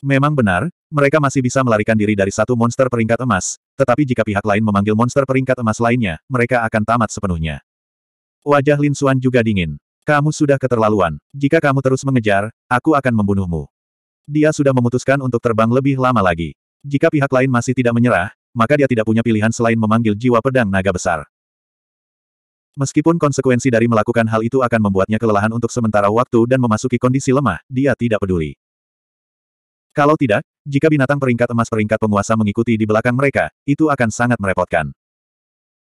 Memang benar, mereka masih bisa melarikan diri dari satu monster peringkat emas, tetapi jika pihak lain memanggil monster peringkat emas lainnya, mereka akan tamat sepenuhnya. Wajah Lin Xuan juga dingin. Kamu sudah keterlaluan. Jika kamu terus mengejar, aku akan membunuhmu. Dia sudah memutuskan untuk terbang lebih lama lagi. Jika pihak lain masih tidak menyerah, maka dia tidak punya pilihan selain memanggil jiwa pedang naga besar. Meskipun konsekuensi dari melakukan hal itu akan membuatnya kelelahan untuk sementara waktu dan memasuki kondisi lemah, dia tidak peduli. Kalau tidak, jika binatang peringkat emas peringkat penguasa mengikuti di belakang mereka, itu akan sangat merepotkan.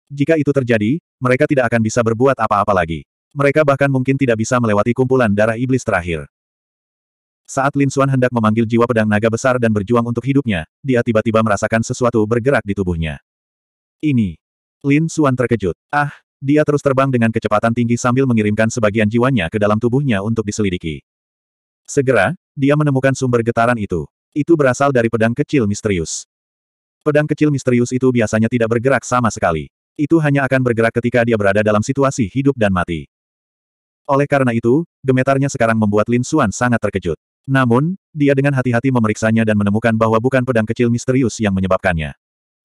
Jika itu terjadi, mereka tidak akan bisa berbuat apa-apa lagi. Mereka bahkan mungkin tidak bisa melewati kumpulan darah iblis terakhir. Saat Lin Xuan hendak memanggil jiwa pedang naga besar dan berjuang untuk hidupnya, dia tiba-tiba merasakan sesuatu bergerak di tubuhnya. Ini. Lin Xuan terkejut. Ah, dia terus terbang dengan kecepatan tinggi sambil mengirimkan sebagian jiwanya ke dalam tubuhnya untuk diselidiki. Segera, dia menemukan sumber getaran itu. Itu berasal dari pedang kecil misterius. Pedang kecil misterius itu biasanya tidak bergerak sama sekali. Itu hanya akan bergerak ketika dia berada dalam situasi hidup dan mati. Oleh karena itu, gemetarnya sekarang membuat Lin Xuan sangat terkejut. Namun, dia dengan hati-hati memeriksanya dan menemukan bahwa bukan pedang kecil misterius yang menyebabkannya.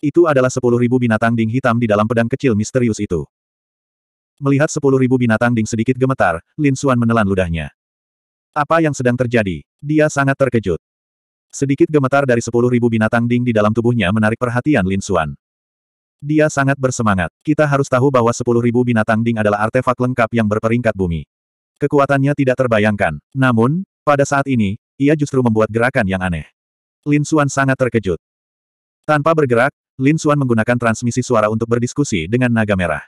Itu adalah sepuluh ribu binatang ding hitam di dalam pedang kecil misterius itu. Melihat sepuluh ribu binatang ding sedikit gemetar, Lin Xuan menelan ludahnya. Apa yang sedang terjadi? Dia sangat terkejut. Sedikit gemetar dari sepuluh ribu binatang ding di dalam tubuhnya menarik perhatian Lin Xuan. Dia sangat bersemangat. Kita harus tahu bahwa sepuluh ribu binatang ding adalah artefak lengkap yang berperingkat bumi. Kekuatannya tidak terbayangkan. Namun, pada saat ini, ia justru membuat gerakan yang aneh. Lin Xuan sangat terkejut. Tanpa bergerak, Lin Xuan menggunakan transmisi suara untuk berdiskusi dengan naga merah.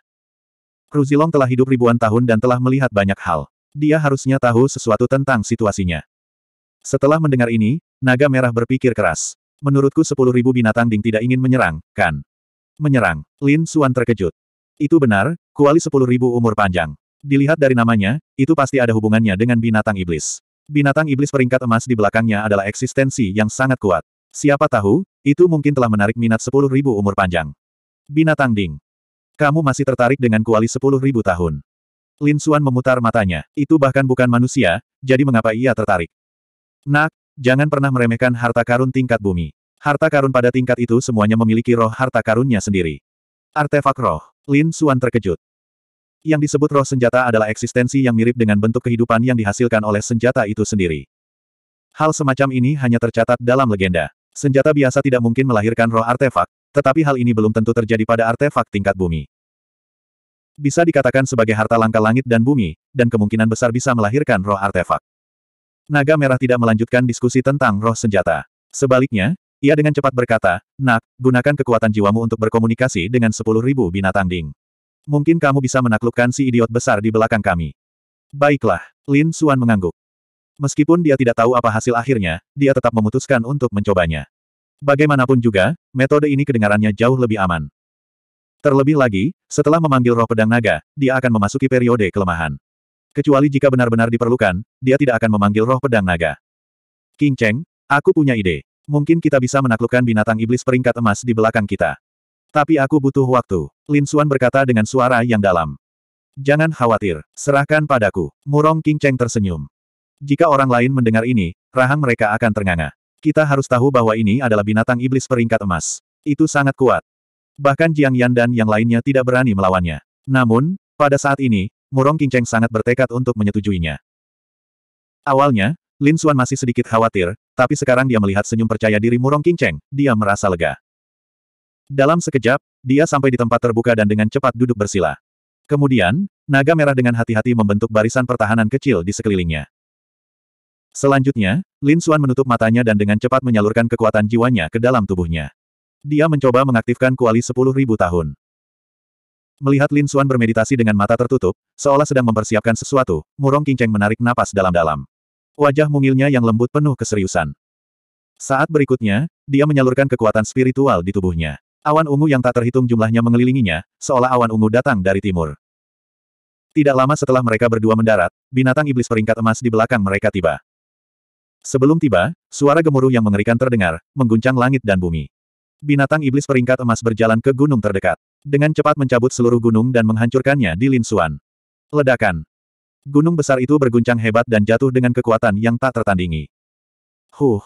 Cruzilong telah hidup ribuan tahun dan telah melihat banyak hal. Dia harusnya tahu sesuatu tentang situasinya. Setelah mendengar ini, naga merah berpikir keras. Menurutku sepuluh ribu binatang ding tidak ingin menyerang, kan? Menyerang. Lin Suan terkejut. Itu benar, kuali sepuluh ribu umur panjang. Dilihat dari namanya, itu pasti ada hubungannya dengan binatang iblis. Binatang iblis peringkat emas di belakangnya adalah eksistensi yang sangat kuat. Siapa tahu, itu mungkin telah menarik minat sepuluh ribu umur panjang. Binatang Ding. Kamu masih tertarik dengan kuali sepuluh ribu tahun. Lin Suan memutar matanya. Itu bahkan bukan manusia, jadi mengapa ia tertarik? Nak, jangan pernah meremehkan harta karun tingkat bumi. Harta karun pada tingkat itu semuanya memiliki roh harta karunnya sendiri. Artefak roh. Lin Suan terkejut. Yang disebut roh senjata adalah eksistensi yang mirip dengan bentuk kehidupan yang dihasilkan oleh senjata itu sendiri. Hal semacam ini hanya tercatat dalam legenda. Senjata biasa tidak mungkin melahirkan roh artefak, tetapi hal ini belum tentu terjadi pada artefak tingkat bumi bisa dikatakan sebagai harta langka langit dan bumi, dan kemungkinan besar bisa melahirkan roh artefak. Naga Merah tidak melanjutkan diskusi tentang roh senjata. Sebaliknya, ia dengan cepat berkata, Nak, gunakan kekuatan jiwamu untuk berkomunikasi dengan sepuluh ribu binatang ding. Mungkin kamu bisa menaklukkan si idiot besar di belakang kami. Baiklah, Lin Suan mengangguk. Meskipun dia tidak tahu apa hasil akhirnya, dia tetap memutuskan untuk mencobanya. Bagaimanapun juga, metode ini kedengarannya jauh lebih aman. Terlebih lagi, setelah memanggil roh pedang naga, dia akan memasuki periode kelemahan. Kecuali jika benar-benar diperlukan, dia tidak akan memanggil roh pedang naga. King Cheng, aku punya ide. Mungkin kita bisa menaklukkan binatang iblis peringkat emas di belakang kita. Tapi aku butuh waktu. Lin Xuan berkata dengan suara yang dalam. Jangan khawatir, serahkan padaku. Murong King Cheng tersenyum. Jika orang lain mendengar ini, rahang mereka akan ternganga. Kita harus tahu bahwa ini adalah binatang iblis peringkat emas. Itu sangat kuat. Bahkan Jiang Yan dan yang lainnya tidak berani melawannya. Namun, pada saat ini, Murong Qingcheng sangat bertekad untuk menyetujuinya. Awalnya, Lin Xuan masih sedikit khawatir, tapi sekarang dia melihat senyum percaya diri Murong Qingcheng, dia merasa lega. Dalam sekejap, dia sampai di tempat terbuka dan dengan cepat duduk bersila. Kemudian, naga merah dengan hati-hati membentuk barisan pertahanan kecil di sekelilingnya. Selanjutnya, Lin Xuan menutup matanya dan dengan cepat menyalurkan kekuatan jiwanya ke dalam tubuhnya. Dia mencoba mengaktifkan kuali sepuluh ribu tahun. Melihat Lin Xuan bermeditasi dengan mata tertutup, seolah sedang mempersiapkan sesuatu, Murong Qingcheng menarik napas dalam-dalam. Wajah mungilnya yang lembut penuh keseriusan. Saat berikutnya, dia menyalurkan kekuatan spiritual di tubuhnya. Awan ungu yang tak terhitung jumlahnya mengelilinginya, seolah awan ungu datang dari timur. Tidak lama setelah mereka berdua mendarat, binatang iblis peringkat emas di belakang mereka tiba. Sebelum tiba, suara gemuruh yang mengerikan terdengar, mengguncang langit dan bumi. Binatang iblis peringkat emas berjalan ke gunung terdekat. Dengan cepat mencabut seluruh gunung dan menghancurkannya di Lin Suan. Ledakan. Gunung besar itu berguncang hebat dan jatuh dengan kekuatan yang tak tertandingi. Huh.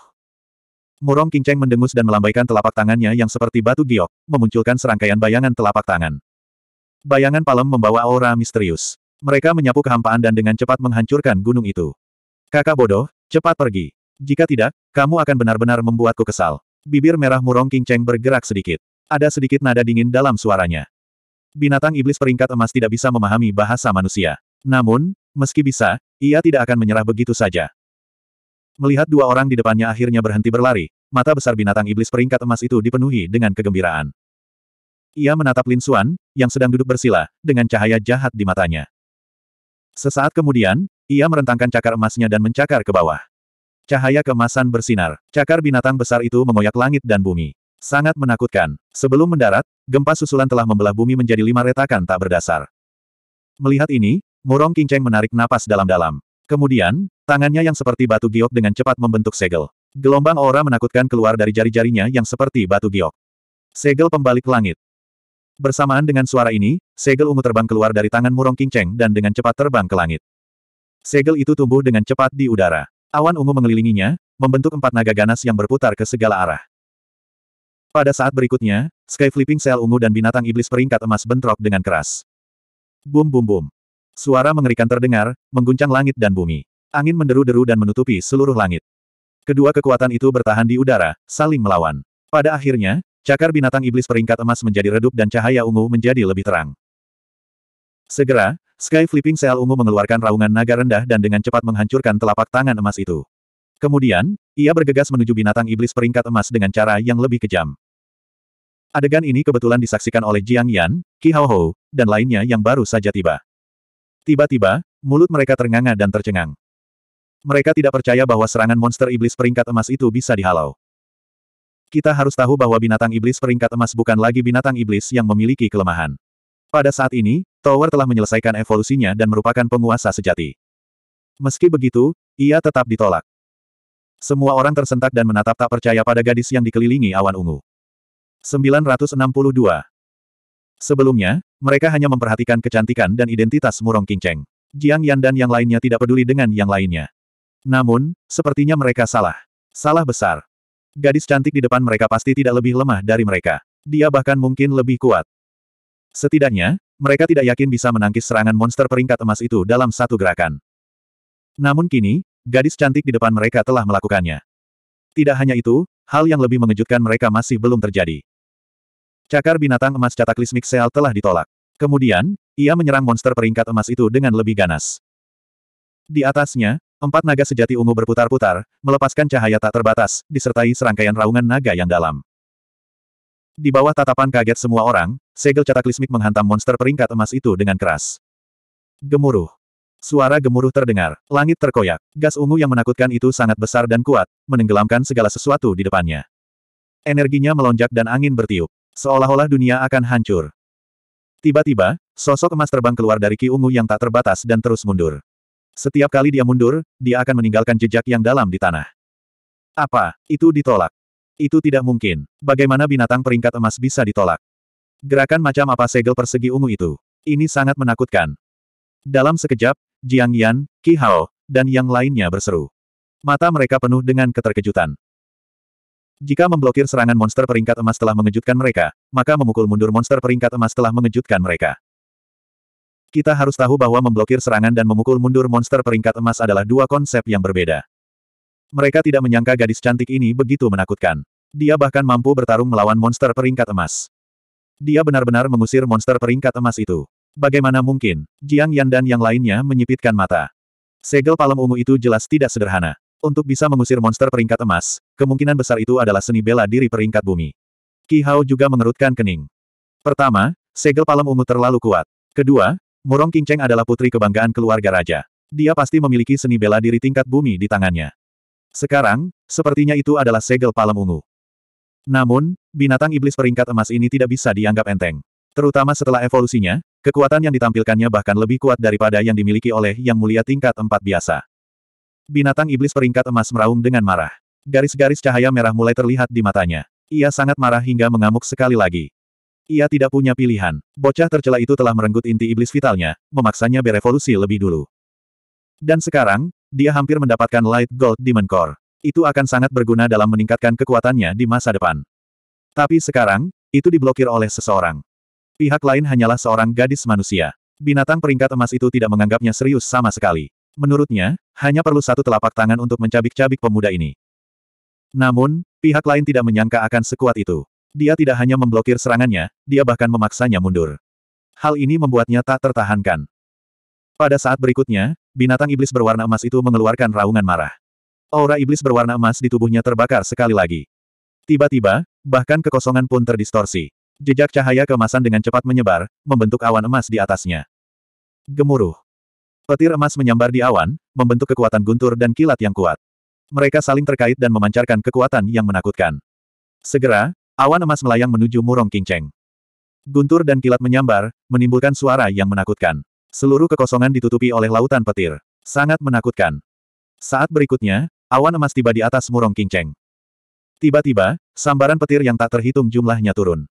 Murong Kinceng mendengus dan melambaikan telapak tangannya yang seperti batu giok, memunculkan serangkaian bayangan telapak tangan. Bayangan palem membawa aura misterius. Mereka menyapu kehampaan dan dengan cepat menghancurkan gunung itu. Kakak bodoh, cepat pergi. Jika tidak, kamu akan benar-benar membuatku kesal. Bibir merah murong King Cheng bergerak sedikit. Ada sedikit nada dingin dalam suaranya. Binatang iblis peringkat emas tidak bisa memahami bahasa manusia. Namun, meski bisa, ia tidak akan menyerah begitu saja. Melihat dua orang di depannya akhirnya berhenti berlari, mata besar binatang iblis peringkat emas itu dipenuhi dengan kegembiraan. Ia menatap Lin Xuan, yang sedang duduk bersila, dengan cahaya jahat di matanya. Sesaat kemudian, ia merentangkan cakar emasnya dan mencakar ke bawah. Cahaya kemasan bersinar. Cakar binatang besar itu mengoyak langit dan bumi. Sangat menakutkan. Sebelum mendarat, gempa susulan telah membelah bumi menjadi lima retakan tak berdasar. Melihat ini, Murong Kinceng menarik napas dalam-dalam. Kemudian, tangannya yang seperti batu giok dengan cepat membentuk segel. Gelombang aura menakutkan keluar dari jari-jarinya yang seperti batu giok. Segel pembalik langit. Bersamaan dengan suara ini, segel ungu terbang keluar dari tangan Murong Kinceng dan dengan cepat terbang ke langit. Segel itu tumbuh dengan cepat di udara. Awan ungu mengelilinginya, membentuk empat naga ganas yang berputar ke segala arah. Pada saat berikutnya, Sky Flipping Cell ungu dan binatang iblis peringkat emas bentrok dengan keras. Bum bum bum. Suara mengerikan terdengar, mengguncang langit dan bumi. Angin menderu-deru dan menutupi seluruh langit. Kedua kekuatan itu bertahan di udara, saling melawan. Pada akhirnya, cakar binatang iblis peringkat emas menjadi redup dan cahaya ungu menjadi lebih terang. Segera, Sky Flipping Seal Ungu mengeluarkan raungan naga rendah dan dengan cepat menghancurkan telapak tangan emas itu. Kemudian, ia bergegas menuju binatang iblis peringkat emas dengan cara yang lebih kejam. Adegan ini kebetulan disaksikan oleh Jiang Yan, Qi Hao Hou, dan lainnya yang baru saja tiba. Tiba-tiba, mulut mereka ternganga dan tercengang. Mereka tidak percaya bahwa serangan monster iblis peringkat emas itu bisa dihalau. Kita harus tahu bahwa binatang iblis peringkat emas bukan lagi binatang iblis yang memiliki kelemahan. Pada saat ini, Tower telah menyelesaikan evolusinya dan merupakan penguasa sejati. Meski begitu, ia tetap ditolak. Semua orang tersentak dan menatap tak percaya pada gadis yang dikelilingi awan ungu. 962. Sebelumnya, mereka hanya memperhatikan kecantikan dan identitas Murong Kinceng. Jiang Yan dan yang lainnya tidak peduli dengan yang lainnya. Namun, sepertinya mereka salah. Salah besar. Gadis cantik di depan mereka pasti tidak lebih lemah dari mereka. Dia bahkan mungkin lebih kuat. Setidaknya, mereka tidak yakin bisa menangkis serangan monster peringkat emas itu dalam satu gerakan. Namun kini, gadis cantik di depan mereka telah melakukannya. Tidak hanya itu, hal yang lebih mengejutkan mereka masih belum terjadi. Cakar binatang emas cataklismik seal telah ditolak. Kemudian, ia menyerang monster peringkat emas itu dengan lebih ganas. Di atasnya, empat naga sejati ungu berputar-putar, melepaskan cahaya tak terbatas, disertai serangkaian raungan naga yang dalam. Di bawah tatapan kaget semua orang, segel cataklismik menghantam monster peringkat emas itu dengan keras. Gemuruh. Suara gemuruh terdengar, langit terkoyak, gas ungu yang menakutkan itu sangat besar dan kuat, menenggelamkan segala sesuatu di depannya. Energinya melonjak dan angin bertiup, seolah-olah dunia akan hancur. Tiba-tiba, sosok emas terbang keluar dari ki ungu yang tak terbatas dan terus mundur. Setiap kali dia mundur, dia akan meninggalkan jejak yang dalam di tanah. Apa, itu ditolak. Itu tidak mungkin. Bagaimana binatang peringkat emas bisa ditolak? Gerakan macam apa segel persegi ungu itu? Ini sangat menakutkan. Dalam sekejap, Jiang Yan, Qi Hao, dan yang lainnya berseru. Mata mereka penuh dengan keterkejutan. Jika memblokir serangan monster peringkat emas telah mengejutkan mereka, maka memukul mundur monster peringkat emas telah mengejutkan mereka. Kita harus tahu bahwa memblokir serangan dan memukul mundur monster peringkat emas adalah dua konsep yang berbeda. Mereka tidak menyangka gadis cantik ini begitu menakutkan. Dia bahkan mampu bertarung melawan monster peringkat emas. Dia benar-benar mengusir monster peringkat emas itu. Bagaimana mungkin, Jiang Yan dan yang lainnya menyipitkan mata. Segel palem ungu itu jelas tidak sederhana. Untuk bisa mengusir monster peringkat emas, kemungkinan besar itu adalah seni bela diri peringkat bumi. Ki Hao juga mengerutkan kening. Pertama, segel palem ungu terlalu kuat. Kedua, Murong Qingcheng adalah putri kebanggaan keluarga raja. Dia pasti memiliki seni bela diri tingkat bumi di tangannya. Sekarang, sepertinya itu adalah segel palem ungu. Namun, binatang iblis peringkat emas ini tidak bisa dianggap enteng. Terutama setelah evolusinya, kekuatan yang ditampilkannya bahkan lebih kuat daripada yang dimiliki oleh Yang Mulia tingkat empat biasa. Binatang iblis peringkat emas meraung dengan marah. Garis-garis cahaya merah mulai terlihat di matanya. Ia sangat marah hingga mengamuk sekali lagi. Ia tidak punya pilihan. Bocah tercela itu telah merenggut inti iblis vitalnya, memaksanya berevolusi lebih dulu. Dan sekarang, dia hampir mendapatkan Light Gold Demon Core. Itu akan sangat berguna dalam meningkatkan kekuatannya di masa depan. Tapi sekarang, itu diblokir oleh seseorang. Pihak lain hanyalah seorang gadis manusia. Binatang peringkat emas itu tidak menganggapnya serius sama sekali. Menurutnya, hanya perlu satu telapak tangan untuk mencabik-cabik pemuda ini. Namun, pihak lain tidak menyangka akan sekuat itu. Dia tidak hanya memblokir serangannya, dia bahkan memaksanya mundur. Hal ini membuatnya tak tertahankan. Pada saat berikutnya, binatang iblis berwarna emas itu mengeluarkan raungan marah. Aura iblis berwarna emas di tubuhnya terbakar sekali lagi. Tiba-tiba, bahkan kekosongan pun terdistorsi. Jejak cahaya kemasan dengan cepat menyebar, membentuk awan emas di atasnya. Gemuruh. Petir emas menyambar di awan, membentuk kekuatan guntur dan kilat yang kuat. Mereka saling terkait dan memancarkan kekuatan yang menakutkan. Segera, awan emas melayang menuju Murong Kinceng. Guntur dan kilat menyambar, menimbulkan suara yang menakutkan. Seluruh kekosongan ditutupi oleh lautan petir. Sangat menakutkan. Saat berikutnya, awan emas tiba di atas murong kinceng. Tiba-tiba, sambaran petir yang tak terhitung jumlahnya turun.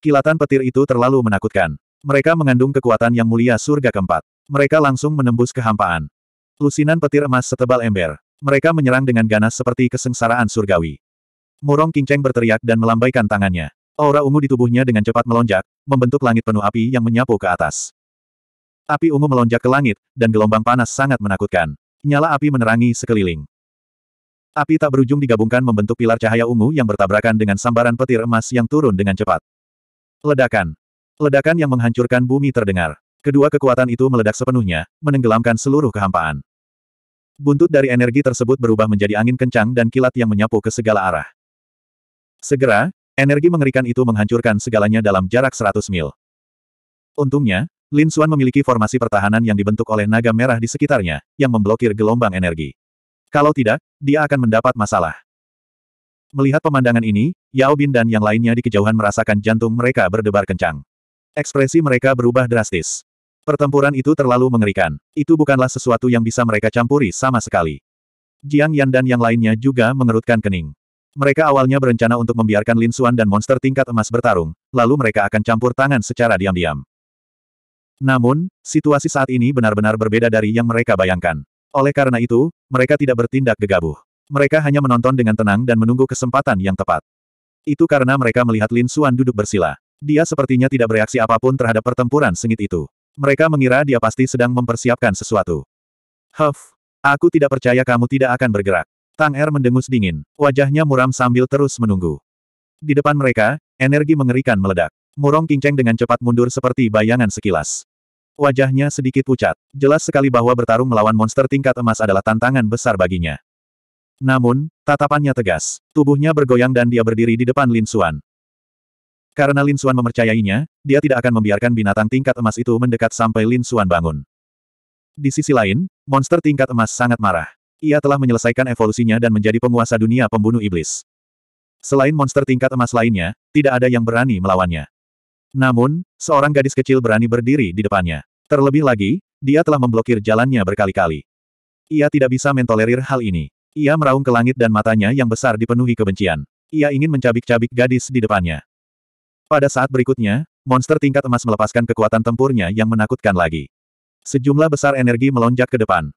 Kilatan petir itu terlalu menakutkan. Mereka mengandung kekuatan yang mulia surga keempat. Mereka langsung menembus kehampaan. Lusinan petir emas setebal ember. Mereka menyerang dengan ganas seperti kesengsaraan surgawi. Murong Kinceng berteriak dan melambaikan tangannya. Aura ungu di tubuhnya dengan cepat melonjak, membentuk langit penuh api yang menyapu ke atas. Api ungu melonjak ke langit, dan gelombang panas sangat menakutkan. Nyala api menerangi sekeliling. Api tak berujung digabungkan membentuk pilar cahaya ungu yang bertabrakan dengan sambaran petir emas yang turun dengan cepat. Ledakan. Ledakan yang menghancurkan bumi terdengar. Kedua kekuatan itu meledak sepenuhnya, menenggelamkan seluruh kehampaan. Buntut dari energi tersebut berubah menjadi angin kencang dan kilat yang menyapu ke segala arah. Segera, energi mengerikan itu menghancurkan segalanya dalam jarak 100 mil. Untungnya, Lin Xuan memiliki formasi pertahanan yang dibentuk oleh naga merah di sekitarnya, yang memblokir gelombang energi. Kalau tidak, dia akan mendapat masalah. Melihat pemandangan ini, Yao Bin dan yang lainnya di kejauhan merasakan jantung mereka berdebar kencang. Ekspresi mereka berubah drastis. Pertempuran itu terlalu mengerikan. Itu bukanlah sesuatu yang bisa mereka campuri sama sekali. Jiang Yan dan yang lainnya juga mengerutkan kening. Mereka awalnya berencana untuk membiarkan Lin Xuan dan monster tingkat emas bertarung, lalu mereka akan campur tangan secara diam-diam. Namun, situasi saat ini benar-benar berbeda dari yang mereka bayangkan. Oleh karena itu, mereka tidak bertindak gegabah. Mereka hanya menonton dengan tenang dan menunggu kesempatan yang tepat. Itu karena mereka melihat Lin Suan duduk bersila. Dia sepertinya tidak bereaksi apapun terhadap pertempuran sengit itu. Mereka mengira dia pasti sedang mempersiapkan sesuatu. Huff, aku tidak percaya kamu tidak akan bergerak. Tang Er mendengus dingin, wajahnya muram sambil terus menunggu. Di depan mereka, energi mengerikan meledak. Murong Kingcheng dengan cepat mundur seperti bayangan sekilas. Wajahnya sedikit pucat. Jelas sekali bahwa bertarung melawan monster tingkat emas adalah tantangan besar baginya. Namun, tatapannya tegas. Tubuhnya bergoyang dan dia berdiri di depan Lin Xuan. Karena Lin Xuan memercayainya, dia tidak akan membiarkan binatang tingkat emas itu mendekat sampai Lin Xuan bangun. Di sisi lain, monster tingkat emas sangat marah. Ia telah menyelesaikan evolusinya dan menjadi penguasa dunia pembunuh iblis. Selain monster tingkat emas lainnya, tidak ada yang berani melawannya. Namun, seorang gadis kecil berani berdiri di depannya. Terlebih lagi, dia telah memblokir jalannya berkali-kali. Ia tidak bisa mentolerir hal ini. Ia meraung ke langit dan matanya yang besar dipenuhi kebencian. Ia ingin mencabik-cabik gadis di depannya. Pada saat berikutnya, monster tingkat emas melepaskan kekuatan tempurnya yang menakutkan lagi. Sejumlah besar energi melonjak ke depan.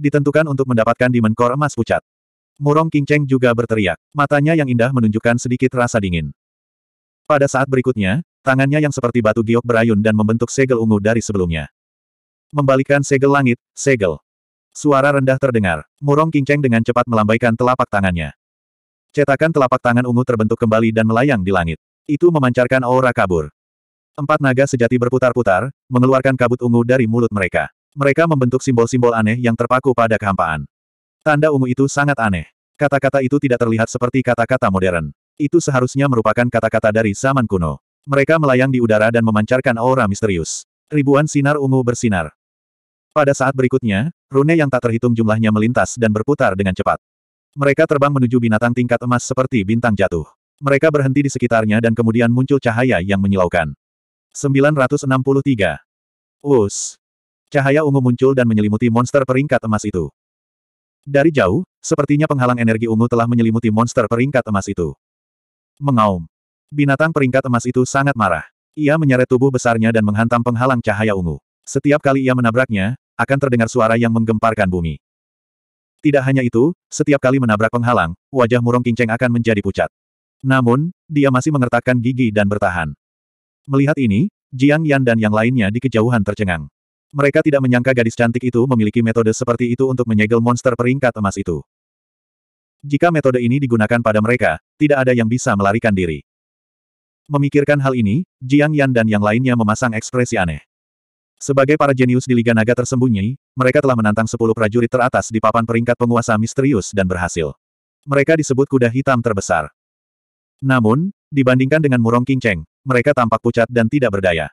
Ditentukan untuk mendapatkan dimen core emas pucat. Murong King Cheng juga berteriak. Matanya yang indah menunjukkan sedikit rasa dingin. Pada saat berikutnya, Tangannya yang seperti batu giok berayun dan membentuk segel ungu dari sebelumnya. Membalikan segel langit, segel. Suara rendah terdengar. Murong kinceng dengan cepat melambaikan telapak tangannya. Cetakan telapak tangan ungu terbentuk kembali dan melayang di langit. Itu memancarkan aura kabur. Empat naga sejati berputar-putar, mengeluarkan kabut ungu dari mulut mereka. Mereka membentuk simbol-simbol aneh yang terpaku pada kehampaan. Tanda ungu itu sangat aneh. Kata-kata itu tidak terlihat seperti kata-kata modern. Itu seharusnya merupakan kata-kata dari zaman kuno. Mereka melayang di udara dan memancarkan aura misterius. Ribuan sinar ungu bersinar. Pada saat berikutnya, rune yang tak terhitung jumlahnya melintas dan berputar dengan cepat. Mereka terbang menuju binatang tingkat emas seperti bintang jatuh. Mereka berhenti di sekitarnya dan kemudian muncul cahaya yang menyilaukan. 963. Us. Cahaya ungu muncul dan menyelimuti monster peringkat emas itu. Dari jauh, sepertinya penghalang energi ungu telah menyelimuti monster peringkat emas itu. Mengaum. Binatang peringkat emas itu sangat marah. Ia menyeret tubuh besarnya dan menghantam penghalang cahaya ungu. Setiap kali ia menabraknya, akan terdengar suara yang menggemparkan bumi. Tidak hanya itu, setiap kali menabrak penghalang, wajah Murong kinceng akan menjadi pucat. Namun, dia masih mengertakkan gigi dan bertahan. Melihat ini, Jiang Yan dan yang lainnya di kejauhan tercengang. Mereka tidak menyangka gadis cantik itu memiliki metode seperti itu untuk menyegel monster peringkat emas itu. Jika metode ini digunakan pada mereka, tidak ada yang bisa melarikan diri. Memikirkan hal ini, Jiang Yan dan yang lainnya memasang ekspresi aneh. Sebagai para jenius di Liga Naga tersembunyi, mereka telah menantang 10 prajurit teratas di papan peringkat penguasa misterius dan berhasil. Mereka disebut kuda hitam terbesar. Namun, dibandingkan dengan Murong Kinceng, mereka tampak pucat dan tidak berdaya.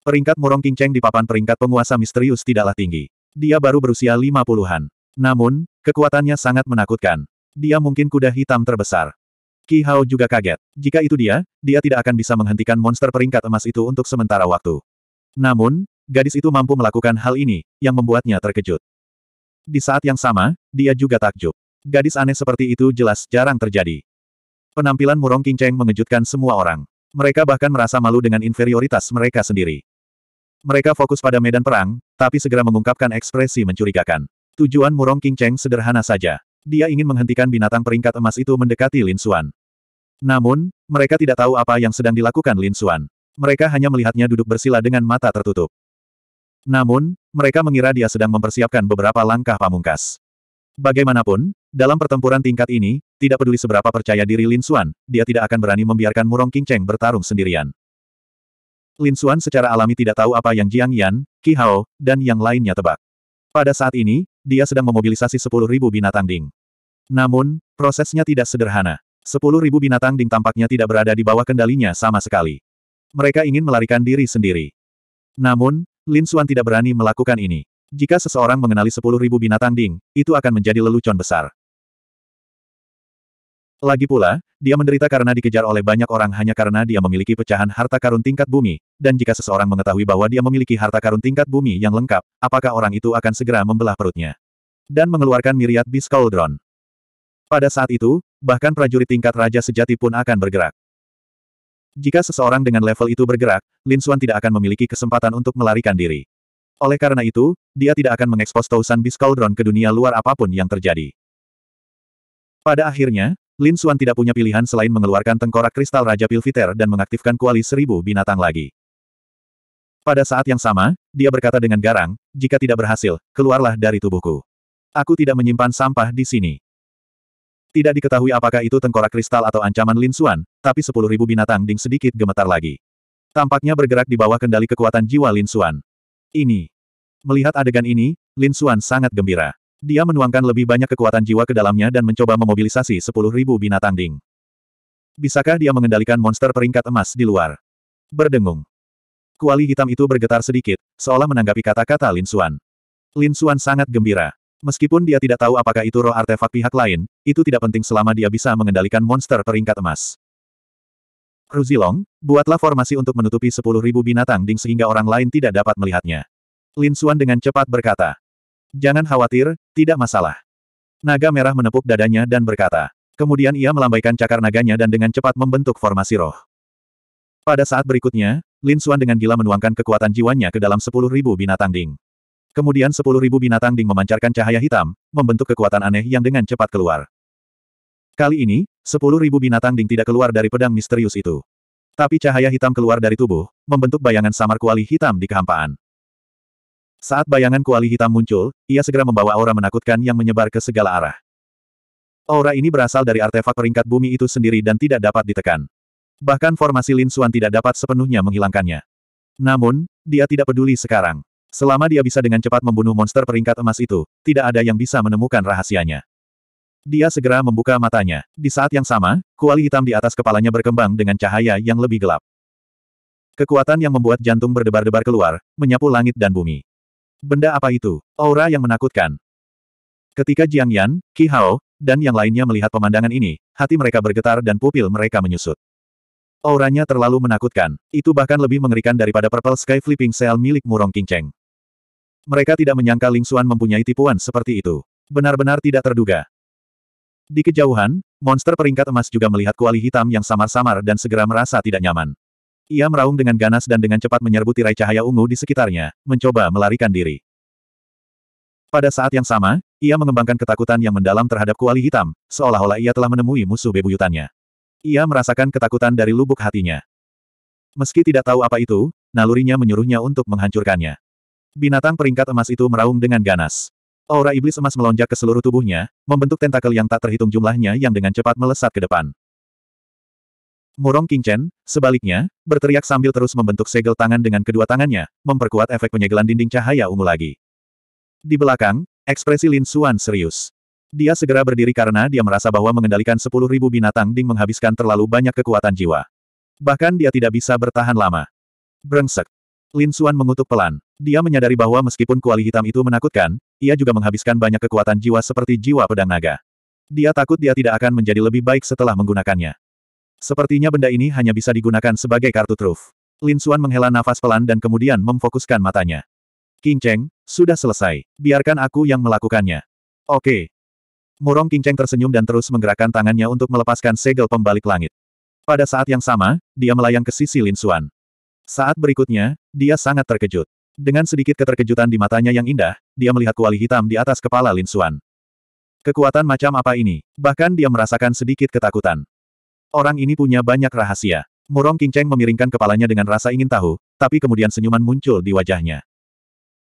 Peringkat Murong Kinceng di papan peringkat penguasa misterius tidaklah tinggi. Dia baru berusia lima puluhan. Namun, kekuatannya sangat menakutkan. Dia mungkin kuda hitam terbesar. Qi Hao juga kaget. Jika itu dia, dia tidak akan bisa menghentikan monster peringkat emas itu untuk sementara waktu. Namun, gadis itu mampu melakukan hal ini, yang membuatnya terkejut. Di saat yang sama, dia juga takjub. Gadis aneh seperti itu jelas jarang terjadi. Penampilan Murong King Cheng mengejutkan semua orang. Mereka bahkan merasa malu dengan inferioritas mereka sendiri. Mereka fokus pada medan perang, tapi segera mengungkapkan ekspresi mencurigakan. Tujuan Murong King Cheng sederhana saja. Dia ingin menghentikan binatang peringkat emas itu mendekati Lin Xuan. Namun, mereka tidak tahu apa yang sedang dilakukan Lin Xuan. Mereka hanya melihatnya duduk bersila dengan mata tertutup. Namun, mereka mengira dia sedang mempersiapkan beberapa langkah pamungkas. Bagaimanapun, dalam pertempuran tingkat ini, tidak peduli seberapa percaya diri Lin Xuan, dia tidak akan berani membiarkan Murong King Cheng bertarung sendirian. Lin Xuan secara alami tidak tahu apa yang Jiang Yan, Qi Hao, dan yang lainnya tebak. Pada saat ini, dia sedang memobilisasi 10.000 binatang ding. Namun, prosesnya tidak sederhana. Sepuluh ribu binatang ding tampaknya tidak berada di bawah kendalinya sama sekali. Mereka ingin melarikan diri sendiri. Namun, Lin Xuan tidak berani melakukan ini. Jika seseorang mengenali sepuluh ribu binatang ding, itu akan menjadi lelucon besar. Lagi pula, dia menderita karena dikejar oleh banyak orang hanya karena dia memiliki pecahan harta karun tingkat bumi, dan jika seseorang mengetahui bahwa dia memiliki harta karun tingkat bumi yang lengkap, apakah orang itu akan segera membelah perutnya? Dan mengeluarkan miriat bis Cauldron. Pada saat itu, bahkan prajurit tingkat raja sejati pun akan bergerak. Jika seseorang dengan level itu bergerak, Lin Xuan tidak akan memiliki kesempatan untuk melarikan diri. Oleh karena itu, dia tidak akan mengekspos Tausan Biskaldron ke dunia luar apapun yang terjadi. Pada akhirnya, Lin Xuan tidak punya pilihan selain mengeluarkan tengkorak kristal Raja Pilviter dan mengaktifkan kuali seribu binatang lagi. Pada saat yang sama, dia berkata dengan garang, jika tidak berhasil, keluarlah dari tubuhku. Aku tidak menyimpan sampah di sini. Tidak diketahui apakah itu tengkorak kristal atau ancaman Lin Xuan, tapi sepuluh ribu binatang ding sedikit gemetar lagi. Tampaknya bergerak di bawah kendali kekuatan jiwa Lin Xuan. Ini. Melihat adegan ini, Lin Xuan sangat gembira. Dia menuangkan lebih banyak kekuatan jiwa ke dalamnya dan mencoba memobilisasi sepuluh ribu binatang ding. Bisakah dia mengendalikan monster peringkat emas di luar? Berdengung. Kuali hitam itu bergetar sedikit, seolah menanggapi kata-kata Lin Xuan. Lin Xuan sangat gembira. Meskipun dia tidak tahu apakah itu roh artefak pihak lain, itu tidak penting selama dia bisa mengendalikan monster peringkat emas. Ruzilong, buatlah formasi untuk menutupi 10.000 binatang ding sehingga orang lain tidak dapat melihatnya. Lin Xuan dengan cepat berkata. Jangan khawatir, tidak masalah. Naga merah menepuk dadanya dan berkata. Kemudian ia melambaikan cakar naganya dan dengan cepat membentuk formasi roh. Pada saat berikutnya, Lin Xuan dengan gila menuangkan kekuatan jiwanya ke dalam 10.000 binatang ding. Kemudian sepuluh ribu binatang ding memancarkan cahaya hitam, membentuk kekuatan aneh yang dengan cepat keluar. Kali ini, sepuluh ribu binatang ding tidak keluar dari pedang misterius itu. Tapi cahaya hitam keluar dari tubuh, membentuk bayangan samar kuali hitam di kehampaan. Saat bayangan kuali hitam muncul, ia segera membawa aura menakutkan yang menyebar ke segala arah. Aura ini berasal dari artefak peringkat bumi itu sendiri dan tidak dapat ditekan. Bahkan formasi Lin Xuan tidak dapat sepenuhnya menghilangkannya. Namun, dia tidak peduli sekarang. Selama dia bisa dengan cepat membunuh monster peringkat emas itu, tidak ada yang bisa menemukan rahasianya. Dia segera membuka matanya. Di saat yang sama, kuali hitam di atas kepalanya berkembang dengan cahaya yang lebih gelap. Kekuatan yang membuat jantung berdebar-debar keluar, menyapu langit dan bumi. Benda apa itu? Aura yang menakutkan. Ketika Jiang Yan, Qi Hao, dan yang lainnya melihat pemandangan ini, hati mereka bergetar dan pupil mereka menyusut. Auranya terlalu menakutkan. Itu bahkan lebih mengerikan daripada Purple Sky Flipping Cell milik Murong Kinceng. Mereka tidak menyangka Ling Xuan mempunyai tipuan seperti itu. Benar-benar tidak terduga. Di kejauhan, monster peringkat emas juga melihat kuali hitam yang samar-samar dan segera merasa tidak nyaman. Ia meraung dengan ganas dan dengan cepat menyerbu tirai cahaya ungu di sekitarnya, mencoba melarikan diri. Pada saat yang sama, ia mengembangkan ketakutan yang mendalam terhadap kuali hitam, seolah-olah ia telah menemui musuh bebuyutannya. Ia merasakan ketakutan dari lubuk hatinya. Meski tidak tahu apa itu, nalurinya menyuruhnya untuk menghancurkannya. Binatang peringkat emas itu meraung dengan ganas. Aura iblis emas melonjak ke seluruh tubuhnya, membentuk tentakel yang tak terhitung jumlahnya yang dengan cepat melesat ke depan. Murong King Chen, sebaliknya, berteriak sambil terus membentuk segel tangan dengan kedua tangannya, memperkuat efek penyegelan dinding cahaya ungu lagi. Di belakang, ekspresi Lin Xuan serius. Dia segera berdiri karena dia merasa bahwa mengendalikan 10.000 binatang ding menghabiskan terlalu banyak kekuatan jiwa. Bahkan dia tidak bisa bertahan lama. Brengsek. Lin Suan mengutuk pelan. Dia menyadari bahwa meskipun kuali hitam itu menakutkan, ia juga menghabiskan banyak kekuatan jiwa seperti jiwa pedang naga. Dia takut dia tidak akan menjadi lebih baik setelah menggunakannya. Sepertinya benda ini hanya bisa digunakan sebagai kartu truf. Lin Suan menghela nafas pelan dan kemudian memfokuskan matanya. King Cheng, sudah selesai. Biarkan aku yang melakukannya. Oke. Murong King Cheng tersenyum dan terus menggerakkan tangannya untuk melepaskan segel pembalik langit. Pada saat yang sama, dia melayang ke sisi Lin Suan. Saat berikutnya, dia sangat terkejut. Dengan sedikit keterkejutan di matanya yang indah, dia melihat kuali hitam di atas kepala Lin Xuan. Kekuatan macam apa ini? Bahkan dia merasakan sedikit ketakutan. Orang ini punya banyak rahasia. Murong Cheng memiringkan kepalanya dengan rasa ingin tahu, tapi kemudian senyuman muncul di wajahnya.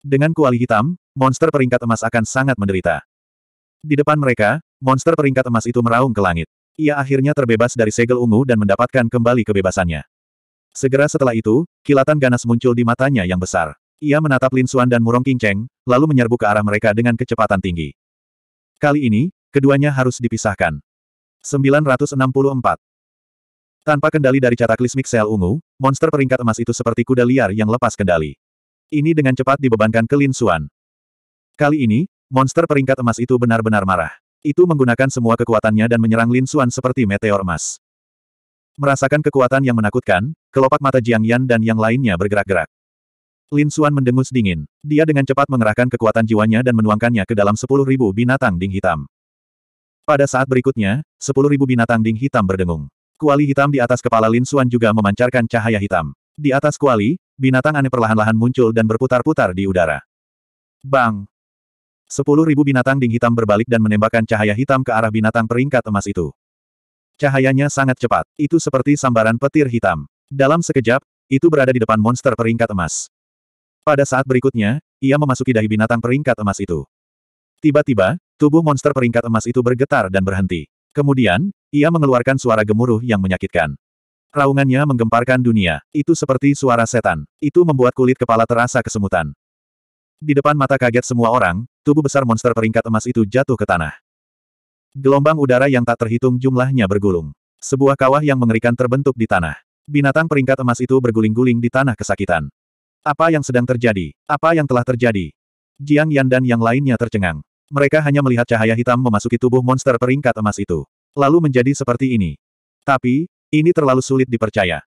Dengan kuali hitam, monster peringkat emas akan sangat menderita. Di depan mereka, monster peringkat emas itu meraung ke langit. Ia akhirnya terbebas dari segel ungu dan mendapatkan kembali kebebasannya. Segera setelah itu, kilatan ganas muncul di matanya yang besar. Ia menatap Lin Suan dan Murong Qingcheng, lalu menyerbu ke arah mereka dengan kecepatan tinggi. Kali ini, keduanya harus dipisahkan. 964. Tanpa kendali dari listrik sel ungu, monster peringkat emas itu seperti kuda liar yang lepas kendali. Ini dengan cepat dibebankan ke Lin Suan. Kali ini, monster peringkat emas itu benar-benar marah. Itu menggunakan semua kekuatannya dan menyerang Lin Suan seperti meteor emas. Merasakan kekuatan yang menakutkan, kelopak mata Jiang Yan dan yang lainnya bergerak-gerak. Lin Xuan mendengus dingin. Dia dengan cepat mengerahkan kekuatan jiwanya dan menuangkannya ke dalam sepuluh ribu binatang ding hitam. Pada saat berikutnya, sepuluh ribu binatang ding hitam berdengung. Kuali hitam di atas kepala Lin Xuan juga memancarkan cahaya hitam. Di atas kuali, binatang aneh perlahan-lahan muncul dan berputar-putar di udara. Bang! Sepuluh ribu binatang ding hitam berbalik dan menembakkan cahaya hitam ke arah binatang peringkat emas itu. Cahayanya sangat cepat. Itu seperti sambaran petir hitam. Dalam sekejap, itu berada di depan monster peringkat emas. Pada saat berikutnya, ia memasuki dahi binatang peringkat emas itu. Tiba-tiba, tubuh monster peringkat emas itu bergetar dan berhenti. Kemudian, ia mengeluarkan suara gemuruh yang menyakitkan. Raungannya menggemparkan dunia. Itu seperti suara setan. Itu membuat kulit kepala terasa kesemutan. Di depan mata kaget semua orang, tubuh besar monster peringkat emas itu jatuh ke tanah. Gelombang udara yang tak terhitung jumlahnya bergulung. Sebuah kawah yang mengerikan terbentuk di tanah. Binatang peringkat emas itu berguling-guling di tanah kesakitan. Apa yang sedang terjadi? Apa yang telah terjadi? Jiang Yan dan yang lainnya tercengang. Mereka hanya melihat cahaya hitam memasuki tubuh monster peringkat emas itu. Lalu menjadi seperti ini. Tapi, ini terlalu sulit dipercaya.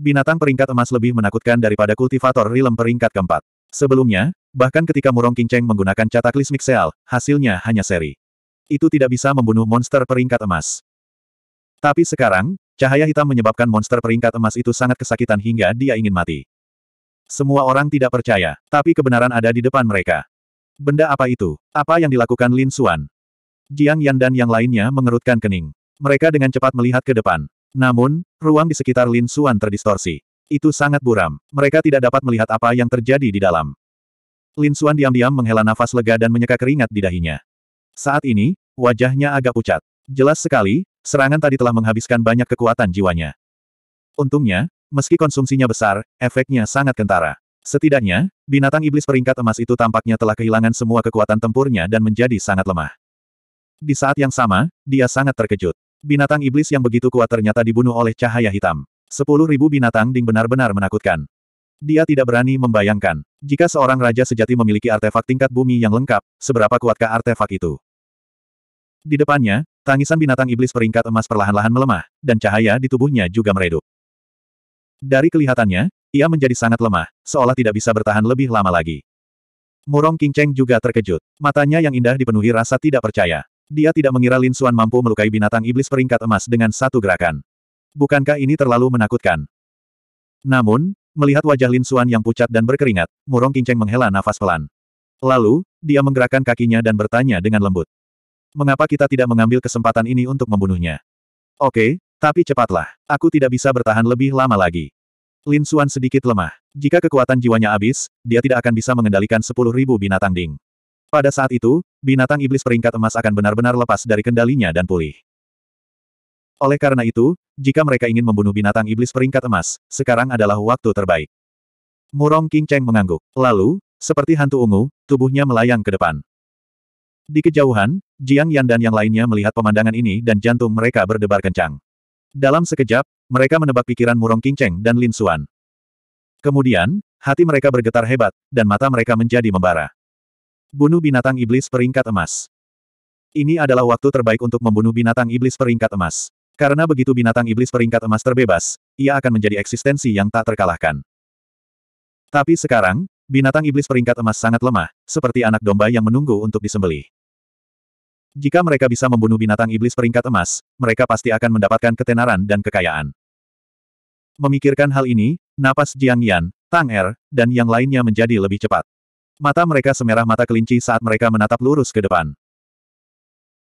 Binatang peringkat emas lebih menakutkan daripada kultivator rilem peringkat keempat. Sebelumnya, bahkan ketika Murong Kinceng menggunakan cataklismik seal, hasilnya hanya seri itu tidak bisa membunuh monster peringkat emas. Tapi sekarang, cahaya hitam menyebabkan monster peringkat emas itu sangat kesakitan hingga dia ingin mati. Semua orang tidak percaya, tapi kebenaran ada di depan mereka. Benda apa itu? Apa yang dilakukan Lin Xuan? Jiang Yan dan yang lainnya mengerutkan kening. Mereka dengan cepat melihat ke depan. Namun, ruang di sekitar Lin Xuan terdistorsi. Itu sangat buram. Mereka tidak dapat melihat apa yang terjadi di dalam. Lin Xuan diam-diam menghela nafas lega dan menyeka keringat di dahinya. Saat ini, wajahnya agak pucat. Jelas sekali, serangan tadi telah menghabiskan banyak kekuatan jiwanya. Untungnya, meski konsumsinya besar, efeknya sangat kentara. Setidaknya, binatang iblis peringkat emas itu tampaknya telah kehilangan semua kekuatan tempurnya dan menjadi sangat lemah. Di saat yang sama, dia sangat terkejut. Binatang iblis yang begitu kuat ternyata dibunuh oleh cahaya hitam. Sepuluh ribu binatang ding benar-benar menakutkan. Dia tidak berani membayangkan, jika seorang raja sejati memiliki artefak tingkat bumi yang lengkap, seberapa kuatkah artefak itu. Di depannya, tangisan binatang iblis peringkat emas perlahan-lahan melemah, dan cahaya di tubuhnya juga meredup. Dari kelihatannya, ia menjadi sangat lemah, seolah tidak bisa bertahan lebih lama lagi. Murong King Cheng juga terkejut. Matanya yang indah dipenuhi rasa tidak percaya. Dia tidak mengira Lin Xuan mampu melukai binatang iblis peringkat emas dengan satu gerakan. Bukankah ini terlalu menakutkan? Namun, melihat wajah Lin Xuan yang pucat dan berkeringat, Murong King Cheng menghela nafas pelan. Lalu, dia menggerakkan kakinya dan bertanya dengan lembut. Mengapa kita tidak mengambil kesempatan ini untuk membunuhnya? Oke, tapi cepatlah. Aku tidak bisa bertahan lebih lama lagi. Lin Xuan sedikit lemah. Jika kekuatan jiwanya habis, dia tidak akan bisa mengendalikan sepuluh ribu binatang ding. Pada saat itu, binatang iblis peringkat emas akan benar-benar lepas dari kendalinya dan pulih. Oleh karena itu, jika mereka ingin membunuh binatang iblis peringkat emas, sekarang adalah waktu terbaik. Murong King Cheng mengangguk. Lalu, seperti hantu ungu, tubuhnya melayang ke depan. Di kejauhan, Jiang Yan dan yang lainnya melihat pemandangan ini dan jantung mereka berdebar kencang. Dalam sekejap, mereka menebak pikiran Murong Qingcheng dan Lin Xuan. Kemudian, hati mereka bergetar hebat, dan mata mereka menjadi membara. Bunuh binatang iblis peringkat emas. Ini adalah waktu terbaik untuk membunuh binatang iblis peringkat emas. Karena begitu binatang iblis peringkat emas terbebas, ia akan menjadi eksistensi yang tak terkalahkan. Tapi sekarang, binatang iblis peringkat emas sangat lemah, seperti anak domba yang menunggu untuk disembelih. Jika mereka bisa membunuh binatang iblis peringkat emas, mereka pasti akan mendapatkan ketenaran dan kekayaan. Memikirkan hal ini, napas Jiang Yan, Tang Er, dan yang lainnya menjadi lebih cepat. Mata mereka semerah mata kelinci saat mereka menatap lurus ke depan.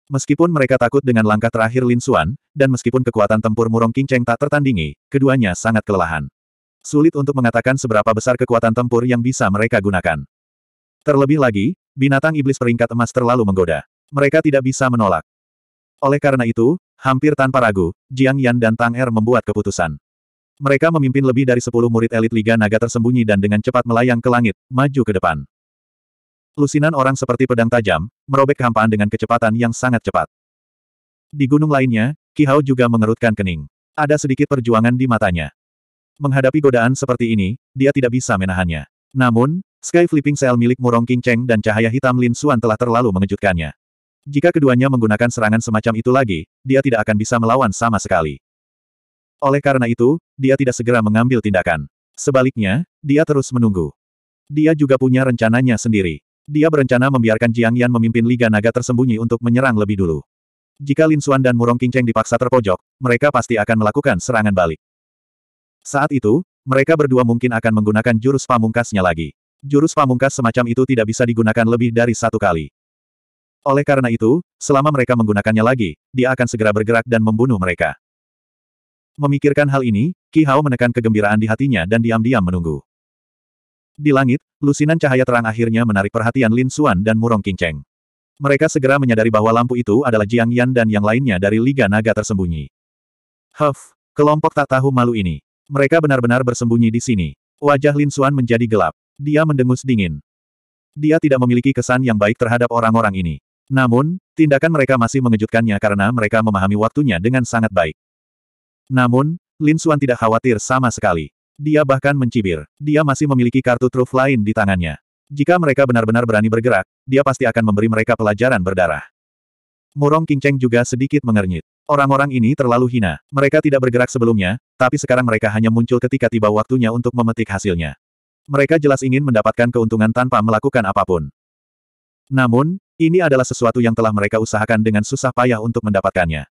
Meskipun mereka takut dengan langkah terakhir Lin Xuan, dan meskipun kekuatan tempur murong Cheng tak tertandingi, keduanya sangat kelelahan. Sulit untuk mengatakan seberapa besar kekuatan tempur yang bisa mereka gunakan. Terlebih lagi, binatang iblis peringkat emas terlalu menggoda. Mereka tidak bisa menolak. Oleh karena itu, hampir tanpa ragu, Jiang Yan dan Tang Er membuat keputusan. Mereka memimpin lebih dari 10 murid elit Liga Naga tersembunyi dan dengan cepat melayang ke langit, maju ke depan. Lusinan orang seperti pedang tajam, merobek kehampaan dengan kecepatan yang sangat cepat. Di gunung lainnya, Hao juga mengerutkan kening. Ada sedikit perjuangan di matanya. Menghadapi godaan seperti ini, dia tidak bisa menahannya. Namun, Sky Flipping Cell milik Murong King Cheng dan cahaya hitam Lin Xuan telah terlalu mengejutkannya. Jika keduanya menggunakan serangan semacam itu lagi, dia tidak akan bisa melawan sama sekali. Oleh karena itu, dia tidak segera mengambil tindakan. Sebaliknya, dia terus menunggu. Dia juga punya rencananya sendiri. Dia berencana membiarkan Jiang Yan memimpin Liga Naga tersembunyi untuk menyerang lebih dulu. Jika Lin Xuan dan Murong King Cheng dipaksa terpojok, mereka pasti akan melakukan serangan balik. Saat itu, mereka berdua mungkin akan menggunakan jurus pamungkasnya lagi. Jurus pamungkas semacam itu tidak bisa digunakan lebih dari satu kali. Oleh karena itu, selama mereka menggunakannya lagi, dia akan segera bergerak dan membunuh mereka. Memikirkan hal ini, Ki Hao menekan kegembiraan di hatinya dan diam-diam menunggu. Di langit, lusinan cahaya terang akhirnya menarik perhatian Lin Xuan dan Murong Qingcheng. Mereka segera menyadari bahwa lampu itu adalah Jiang Yan dan yang lainnya dari Liga Naga tersembunyi. Huff, kelompok tak tahu malu ini. Mereka benar-benar bersembunyi di sini. Wajah Lin Xuan menjadi gelap. Dia mendengus dingin. Dia tidak memiliki kesan yang baik terhadap orang-orang ini. Namun, tindakan mereka masih mengejutkannya karena mereka memahami waktunya dengan sangat baik. Namun, Lin Xuan tidak khawatir sama sekali. Dia bahkan mencibir. Dia masih memiliki kartu truf lain di tangannya. Jika mereka benar-benar berani bergerak, dia pasti akan memberi mereka pelajaran berdarah. Murong Kingceng juga sedikit mengernyit. Orang-orang ini terlalu hina. Mereka tidak bergerak sebelumnya, tapi sekarang mereka hanya muncul ketika tiba waktunya untuk memetik hasilnya. Mereka jelas ingin mendapatkan keuntungan tanpa melakukan apapun. Namun, ini adalah sesuatu yang telah mereka usahakan dengan susah payah untuk mendapatkannya.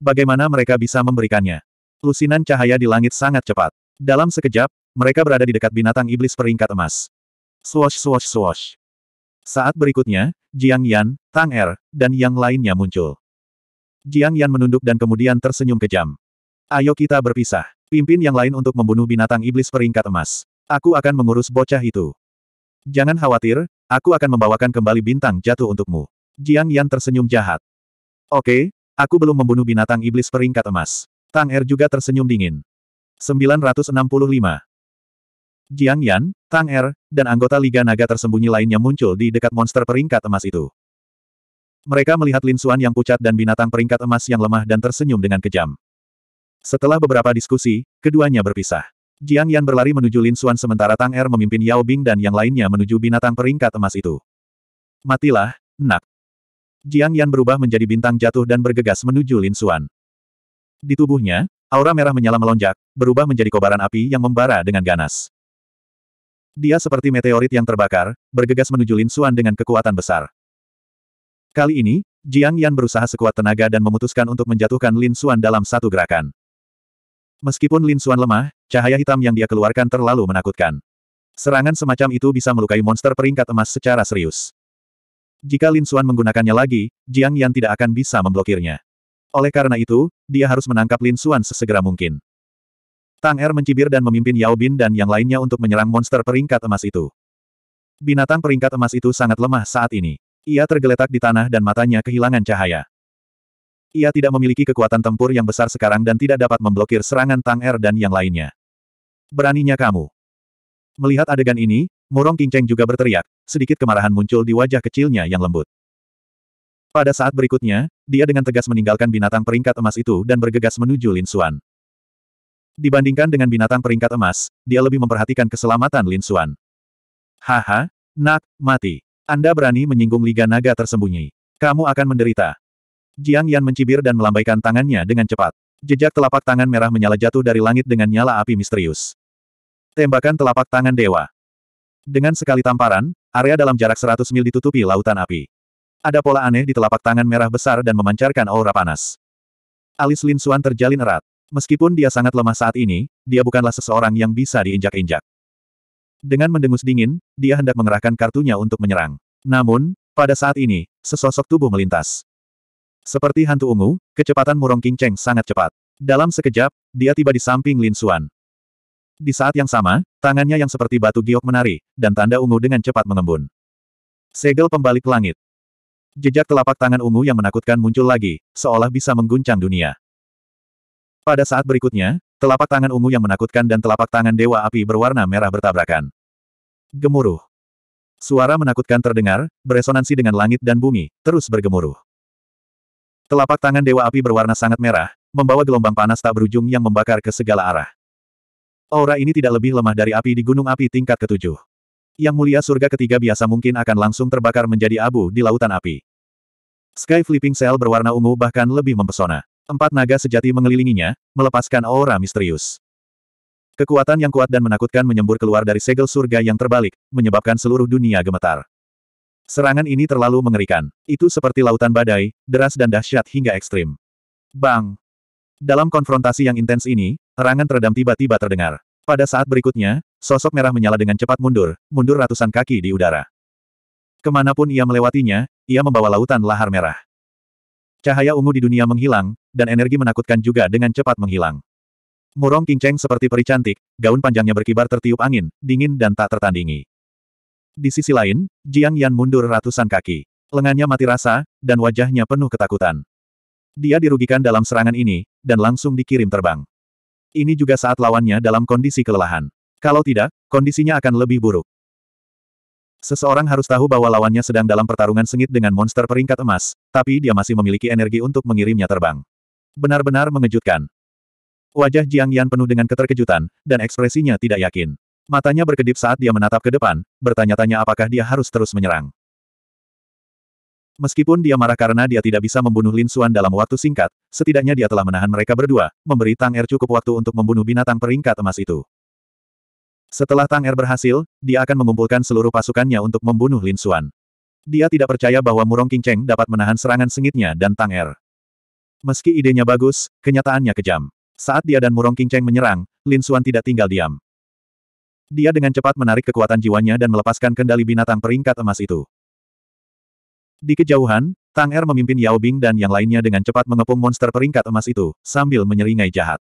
Bagaimana mereka bisa memberikannya? Lusinan cahaya di langit sangat cepat. Dalam sekejap, mereka berada di dekat binatang iblis peringkat emas. Swosh swosh swosh. Saat berikutnya, Jiang Yan, Tang Er, dan yang lainnya muncul. Jiang Yan menunduk dan kemudian tersenyum kejam. Ayo kita berpisah. Pimpin yang lain untuk membunuh binatang iblis peringkat emas. Aku akan mengurus bocah itu. Jangan khawatir, aku akan membawakan kembali bintang jatuh untukmu. Jiang Yan tersenyum jahat. Oke, aku belum membunuh binatang iblis peringkat emas. Tang Er juga tersenyum dingin. 965. Jiang Yan, Tang Er, dan anggota Liga Naga tersembunyi lainnya muncul di dekat monster peringkat emas itu. Mereka melihat Lin Xuan yang pucat dan binatang peringkat emas yang lemah dan tersenyum dengan kejam. Setelah beberapa diskusi, keduanya berpisah. Jiang Yan berlari menuju Lin Xuan sementara Tang Er memimpin Yao Bing dan yang lainnya menuju binatang peringkat emas itu. Matilah, nak. Jiang Yan berubah menjadi bintang jatuh dan bergegas menuju Lin Xuan. Di tubuhnya, aura merah menyala melonjak, berubah menjadi kobaran api yang membara dengan ganas. Dia seperti meteorit yang terbakar, bergegas menuju Lin Xuan dengan kekuatan besar. Kali ini, Jiang Yan berusaha sekuat tenaga dan memutuskan untuk menjatuhkan Lin Xuan dalam satu gerakan. Meskipun Lin Xuan lemah, cahaya hitam yang dia keluarkan terlalu menakutkan. Serangan semacam itu bisa melukai monster peringkat emas secara serius. Jika Lin Xuan menggunakannya lagi, Jiang Yan tidak akan bisa memblokirnya. Oleh karena itu, dia harus menangkap Lin Xuan sesegera mungkin. Tang Er mencibir dan memimpin Yao Bin dan yang lainnya untuk menyerang monster peringkat emas itu. Binatang peringkat emas itu sangat lemah saat ini. Ia tergeletak di tanah dan matanya kehilangan cahaya. Ia tidak memiliki kekuatan tempur yang besar sekarang dan tidak dapat memblokir serangan Tang Er dan yang lainnya. Beraninya kamu. Melihat adegan ini, Murong Kinceng juga berteriak, sedikit kemarahan muncul di wajah kecilnya yang lembut. Pada saat berikutnya, dia dengan tegas meninggalkan binatang peringkat emas itu dan bergegas menuju Lin Xuan. Dibandingkan dengan binatang peringkat emas, dia lebih memperhatikan keselamatan Lin Xuan. Haha, nak, mati. Anda berani menyinggung Liga Naga tersembunyi. Kamu akan menderita. Jiang Yan mencibir dan melambaikan tangannya dengan cepat. Jejak telapak tangan merah menyala jatuh dari langit dengan nyala api misterius. Tembakan telapak tangan dewa. Dengan sekali tamparan, area dalam jarak 100 mil ditutupi lautan api. Ada pola aneh di telapak tangan merah besar dan memancarkan aura panas. Alis Lin Suan terjalin erat. Meskipun dia sangat lemah saat ini, dia bukanlah seseorang yang bisa diinjak-injak. Dengan mendengus dingin, dia hendak mengerahkan kartunya untuk menyerang. Namun, pada saat ini, sesosok tubuh melintas. Seperti hantu ungu, kecepatan murong King Cheng sangat cepat. Dalam sekejap, dia tiba di samping Lin Xuan. Di saat yang sama, tangannya yang seperti batu giok menari, dan tanda ungu dengan cepat mengembun. Segel pembalik langit. Jejak telapak tangan ungu yang menakutkan muncul lagi, seolah bisa mengguncang dunia. Pada saat berikutnya, telapak tangan ungu yang menakutkan dan telapak tangan dewa api berwarna merah bertabrakan. Gemuruh. Suara menakutkan terdengar, beresonansi dengan langit dan bumi, terus bergemuruh. Telapak tangan Dewa Api berwarna sangat merah, membawa gelombang panas tak berujung yang membakar ke segala arah. Aura ini tidak lebih lemah dari api di gunung api tingkat ketujuh. Yang mulia surga ketiga biasa mungkin akan langsung terbakar menjadi abu di lautan api. Sky Flipping Cell berwarna ungu bahkan lebih mempesona. Empat naga sejati mengelilinginya, melepaskan aura misterius. Kekuatan yang kuat dan menakutkan menyembur keluar dari segel surga yang terbalik, menyebabkan seluruh dunia gemetar. Serangan ini terlalu mengerikan. Itu seperti lautan badai, deras dan dahsyat hingga ekstrim. Bang! Dalam konfrontasi yang intens ini, serangan teredam tiba-tiba terdengar. Pada saat berikutnya, sosok merah menyala dengan cepat mundur, mundur ratusan kaki di udara. Kemanapun ia melewatinya, ia membawa lautan lahar merah. Cahaya ungu di dunia menghilang, dan energi menakutkan juga dengan cepat menghilang. Murong kinceng seperti peri cantik, gaun panjangnya berkibar tertiup angin, dingin dan tak tertandingi. Di sisi lain, Jiang Yan mundur ratusan kaki. Lengannya mati rasa, dan wajahnya penuh ketakutan. Dia dirugikan dalam serangan ini, dan langsung dikirim terbang. Ini juga saat lawannya dalam kondisi kelelahan. Kalau tidak, kondisinya akan lebih buruk. Seseorang harus tahu bahwa lawannya sedang dalam pertarungan sengit dengan monster peringkat emas, tapi dia masih memiliki energi untuk mengirimnya terbang benar-benar mengejutkan. Wajah Jiang Yan penuh dengan keterkejutan, dan ekspresinya tidak yakin. Matanya berkedip saat dia menatap ke depan, bertanya-tanya apakah dia harus terus menyerang. Meskipun dia marah karena dia tidak bisa membunuh Lin Xuan dalam waktu singkat, setidaknya dia telah menahan mereka berdua, memberi Tang Er cukup waktu untuk membunuh binatang peringkat emas itu. Setelah Tang Er berhasil, dia akan mengumpulkan seluruh pasukannya untuk membunuh Lin Xuan. Dia tidak percaya bahwa Murong King Cheng dapat menahan serangan sengitnya dan Tang Er. Meski idenya bagus, kenyataannya kejam. Saat dia dan Murong Cheng menyerang, Lin Suan tidak tinggal diam. Dia dengan cepat menarik kekuatan jiwanya dan melepaskan kendali binatang peringkat emas itu. Di kejauhan, Tang Er memimpin Yao Bing dan yang lainnya dengan cepat mengepung monster peringkat emas itu, sambil menyeringai jahat.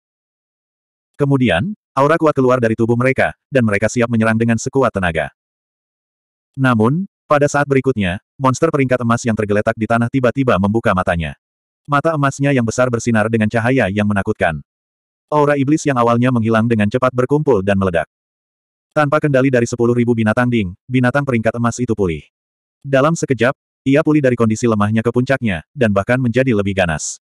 Kemudian, aura kuat keluar dari tubuh mereka, dan mereka siap menyerang dengan sekuat tenaga. Namun, pada saat berikutnya, monster peringkat emas yang tergeletak di tanah tiba-tiba membuka matanya. Mata emasnya yang besar bersinar dengan cahaya yang menakutkan. Aura iblis yang awalnya menghilang dengan cepat berkumpul dan meledak. Tanpa kendali dari sepuluh ribu binatang ding, binatang peringkat emas itu pulih. Dalam sekejap, ia pulih dari kondisi lemahnya ke puncaknya, dan bahkan menjadi lebih ganas.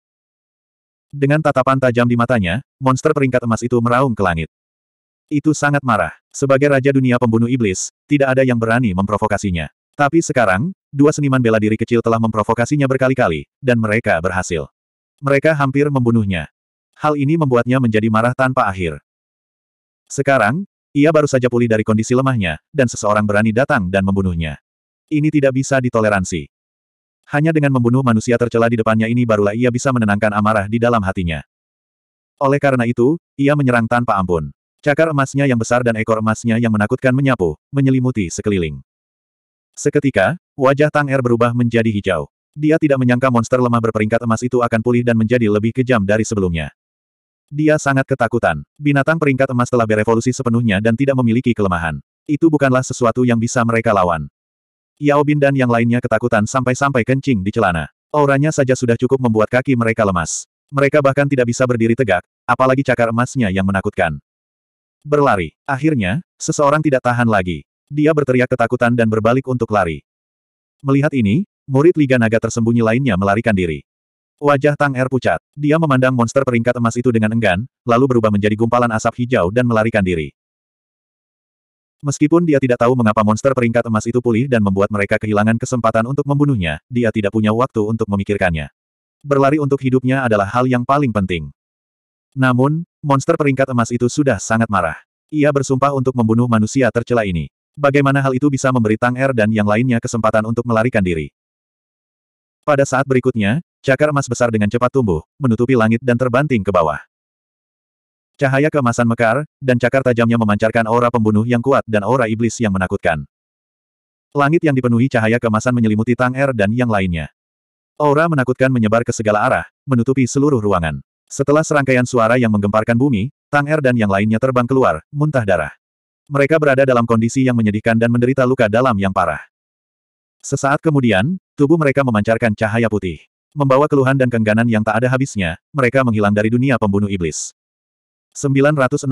Dengan tatapan tajam di matanya, monster peringkat emas itu meraung ke langit. Itu sangat marah. Sebagai raja dunia pembunuh iblis, tidak ada yang berani memprovokasinya. Tapi sekarang, dua seniman bela diri kecil telah memprovokasinya berkali-kali, dan mereka berhasil. Mereka hampir membunuhnya. Hal ini membuatnya menjadi marah tanpa akhir. Sekarang, ia baru saja pulih dari kondisi lemahnya, dan seseorang berani datang dan membunuhnya. Ini tidak bisa ditoleransi. Hanya dengan membunuh manusia tercela di depannya ini barulah ia bisa menenangkan amarah di dalam hatinya. Oleh karena itu, ia menyerang tanpa ampun. Cakar emasnya yang besar dan ekor emasnya yang menakutkan menyapu, menyelimuti sekeliling. Seketika, wajah Tang Er berubah menjadi hijau. Dia tidak menyangka monster lemah berperingkat emas itu akan pulih dan menjadi lebih kejam dari sebelumnya. Dia sangat ketakutan. Binatang peringkat emas telah berevolusi sepenuhnya dan tidak memiliki kelemahan. Itu bukanlah sesuatu yang bisa mereka lawan. Yao Bin dan yang lainnya ketakutan sampai-sampai kencing di celana. Auranya saja sudah cukup membuat kaki mereka lemas. Mereka bahkan tidak bisa berdiri tegak, apalagi cakar emasnya yang menakutkan. Berlari. Akhirnya, seseorang tidak tahan lagi. Dia berteriak ketakutan dan berbalik untuk lari. Melihat ini, murid Liga Naga tersembunyi lainnya melarikan diri. Wajah Tang Er pucat. Dia memandang monster peringkat emas itu dengan enggan, lalu berubah menjadi gumpalan asap hijau dan melarikan diri. Meskipun dia tidak tahu mengapa monster peringkat emas itu pulih dan membuat mereka kehilangan kesempatan untuk membunuhnya, dia tidak punya waktu untuk memikirkannya. Berlari untuk hidupnya adalah hal yang paling penting. Namun, monster peringkat emas itu sudah sangat marah. Ia bersumpah untuk membunuh manusia tercela ini. Bagaimana hal itu bisa memberi Tang Er dan yang lainnya kesempatan untuk melarikan diri? Pada saat berikutnya, cakar emas besar dengan cepat tumbuh, menutupi langit dan terbanting ke bawah. Cahaya keemasan mekar, dan cakar tajamnya memancarkan aura pembunuh yang kuat dan aura iblis yang menakutkan. Langit yang dipenuhi cahaya keemasan menyelimuti Tang Er dan yang lainnya. Aura menakutkan menyebar ke segala arah, menutupi seluruh ruangan. Setelah serangkaian suara yang menggemparkan bumi, Tang Er dan yang lainnya terbang keluar, muntah darah. Mereka berada dalam kondisi yang menyedihkan dan menderita luka dalam yang parah. Sesaat kemudian, tubuh mereka memancarkan cahaya putih. Membawa keluhan dan kengganan yang tak ada habisnya, mereka menghilang dari dunia pembunuh iblis. 966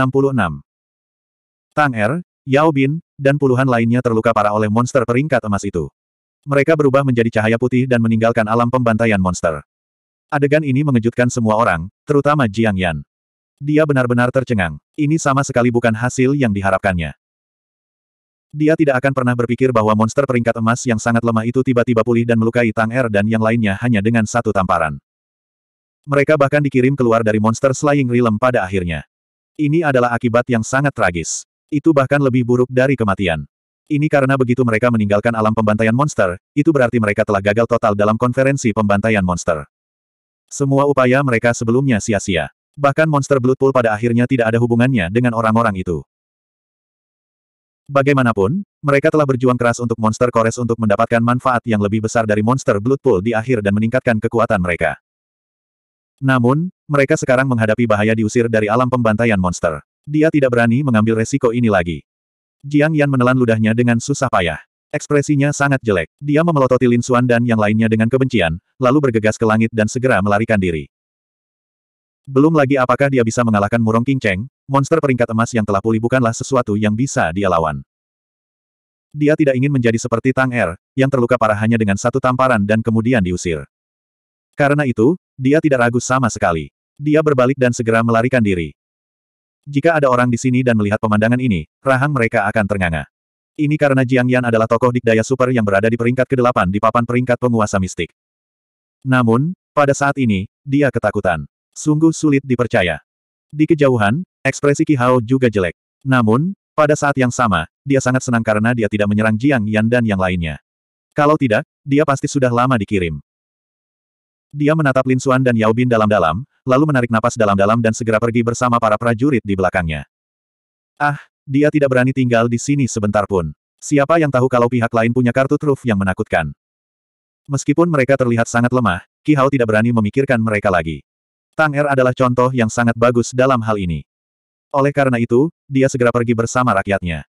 Tang Er, Yao Bin, dan puluhan lainnya terluka parah oleh monster peringkat emas itu. Mereka berubah menjadi cahaya putih dan meninggalkan alam pembantaian monster. Adegan ini mengejutkan semua orang, terutama Jiang Yan. Dia benar-benar tercengang. Ini sama sekali bukan hasil yang diharapkannya. Dia tidak akan pernah berpikir bahwa monster peringkat emas yang sangat lemah itu tiba-tiba pulih dan melukai Tang Er dan yang lainnya hanya dengan satu tamparan. Mereka bahkan dikirim keluar dari monster Slaying Realm pada akhirnya. Ini adalah akibat yang sangat tragis. Itu bahkan lebih buruk dari kematian. Ini karena begitu mereka meninggalkan alam pembantaian monster, itu berarti mereka telah gagal total dalam konferensi pembantaian monster. Semua upaya mereka sebelumnya sia-sia. Bahkan monster Blood Pool pada akhirnya tidak ada hubungannya dengan orang-orang itu. Bagaimanapun, mereka telah berjuang keras untuk monster Kores untuk mendapatkan manfaat yang lebih besar dari monster Blood Pool di akhir dan meningkatkan kekuatan mereka. Namun, mereka sekarang menghadapi bahaya diusir dari alam pembantaian monster. Dia tidak berani mengambil resiko ini lagi. Jiang Yan menelan ludahnya dengan susah payah. Ekspresinya sangat jelek. Dia memelototi Lin Xuan dan yang lainnya dengan kebencian, lalu bergegas ke langit dan segera melarikan diri. Belum lagi apakah dia bisa mengalahkan Murong King Cheng, monster peringkat emas yang telah pulih bukanlah sesuatu yang bisa dia lawan. Dia tidak ingin menjadi seperti Tang Er, yang terluka parah hanya dengan satu tamparan dan kemudian diusir. Karena itu, dia tidak ragu sama sekali. Dia berbalik dan segera melarikan diri. Jika ada orang di sini dan melihat pemandangan ini, rahang mereka akan ternganga. Ini karena Jiang Yan adalah tokoh dikdaya super yang berada di peringkat ke-8 di papan peringkat penguasa mistik. Namun, pada saat ini, dia ketakutan. Sungguh sulit dipercaya. Di kejauhan, ekspresi Kihao Hao juga jelek. Namun, pada saat yang sama, dia sangat senang karena dia tidak menyerang Jiang Yan dan yang lainnya. Kalau tidak, dia pasti sudah lama dikirim. Dia menatap Lin Xuan dan Yao Bin dalam-dalam, lalu menarik napas dalam-dalam dan segera pergi bersama para prajurit di belakangnya. Ah, dia tidak berani tinggal di sini sebentar pun. Siapa yang tahu kalau pihak lain punya kartu truf yang menakutkan. Meskipun mereka terlihat sangat lemah, Kihao Hao tidak berani memikirkan mereka lagi. Tang Er adalah contoh yang sangat bagus dalam hal ini. Oleh karena itu, dia segera pergi bersama rakyatnya.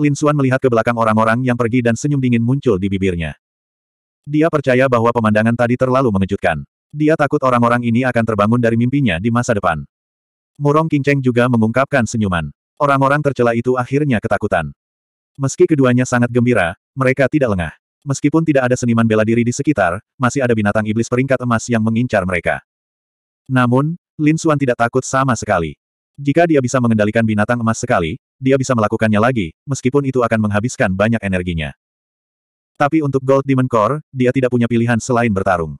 Lin Xuan melihat ke belakang orang-orang yang pergi dan senyum dingin muncul di bibirnya. Dia percaya bahwa pemandangan tadi terlalu mengejutkan. Dia takut orang-orang ini akan terbangun dari mimpinya di masa depan. Murong Cheng juga mengungkapkan senyuman. Orang-orang tercela itu akhirnya ketakutan. Meski keduanya sangat gembira, mereka tidak lengah. Meskipun tidak ada seniman bela diri di sekitar, masih ada binatang iblis peringkat emas yang mengincar mereka. Namun, Lin Suan tidak takut sama sekali. Jika dia bisa mengendalikan binatang emas sekali, dia bisa melakukannya lagi, meskipun itu akan menghabiskan banyak energinya. Tapi untuk Gold Demon Core, dia tidak punya pilihan selain bertarung.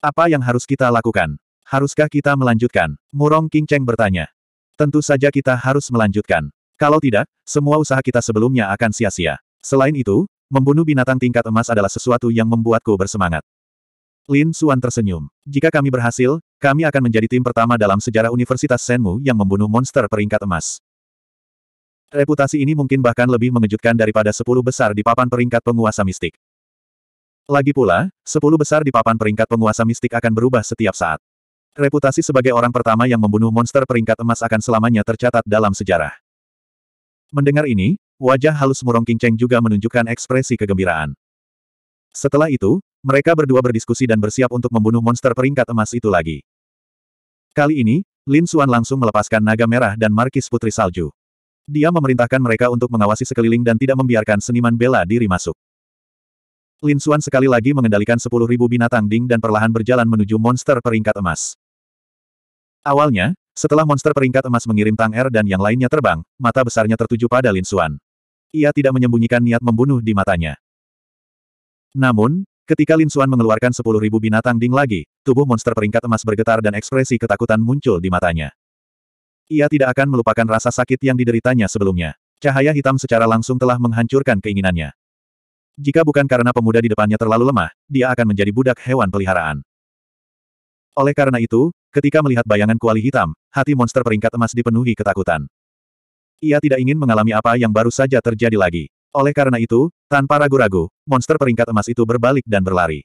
Apa yang harus kita lakukan? Haruskah kita melanjutkan? Murong King Cheng bertanya. Tentu saja kita harus melanjutkan. Kalau tidak, semua usaha kita sebelumnya akan sia-sia. Selain itu, membunuh binatang tingkat emas adalah sesuatu yang membuatku bersemangat. Lin Suan tersenyum. Jika kami berhasil, kami akan menjadi tim pertama dalam sejarah Universitas Senmu yang membunuh monster peringkat emas. Reputasi ini mungkin bahkan lebih mengejutkan daripada sepuluh besar di papan peringkat penguasa mistik. Lagi pula, sepuluh besar di papan peringkat penguasa mistik akan berubah setiap saat. Reputasi sebagai orang pertama yang membunuh monster peringkat emas akan selamanya tercatat dalam sejarah. Mendengar ini, wajah halus Murong King Cheng juga menunjukkan ekspresi kegembiraan. Setelah itu, mereka berdua berdiskusi dan bersiap untuk membunuh monster peringkat emas itu lagi. Kali ini, Lin Suan langsung melepaskan naga merah dan markis putri salju. Dia memerintahkan mereka untuk mengawasi sekeliling dan tidak membiarkan seniman bela diri masuk. Lin Suan sekali lagi mengendalikan 10.000 binatang ding dan perlahan berjalan menuju monster peringkat emas. Awalnya, setelah monster peringkat emas mengirim Tang Er dan yang lainnya terbang, mata besarnya tertuju pada Lin Suan. Ia tidak menyembunyikan niat membunuh di matanya. Namun, Ketika Lin Xuan mengeluarkan 10.000 binatang ding lagi, tubuh monster peringkat emas bergetar dan ekspresi ketakutan muncul di matanya. Ia tidak akan melupakan rasa sakit yang dideritanya sebelumnya. Cahaya hitam secara langsung telah menghancurkan keinginannya. Jika bukan karena pemuda di depannya terlalu lemah, dia akan menjadi budak hewan peliharaan. Oleh karena itu, ketika melihat bayangan kuali hitam, hati monster peringkat emas dipenuhi ketakutan. Ia tidak ingin mengalami apa yang baru saja terjadi lagi. Oleh karena itu, tanpa ragu-ragu, monster peringkat emas itu berbalik dan berlari.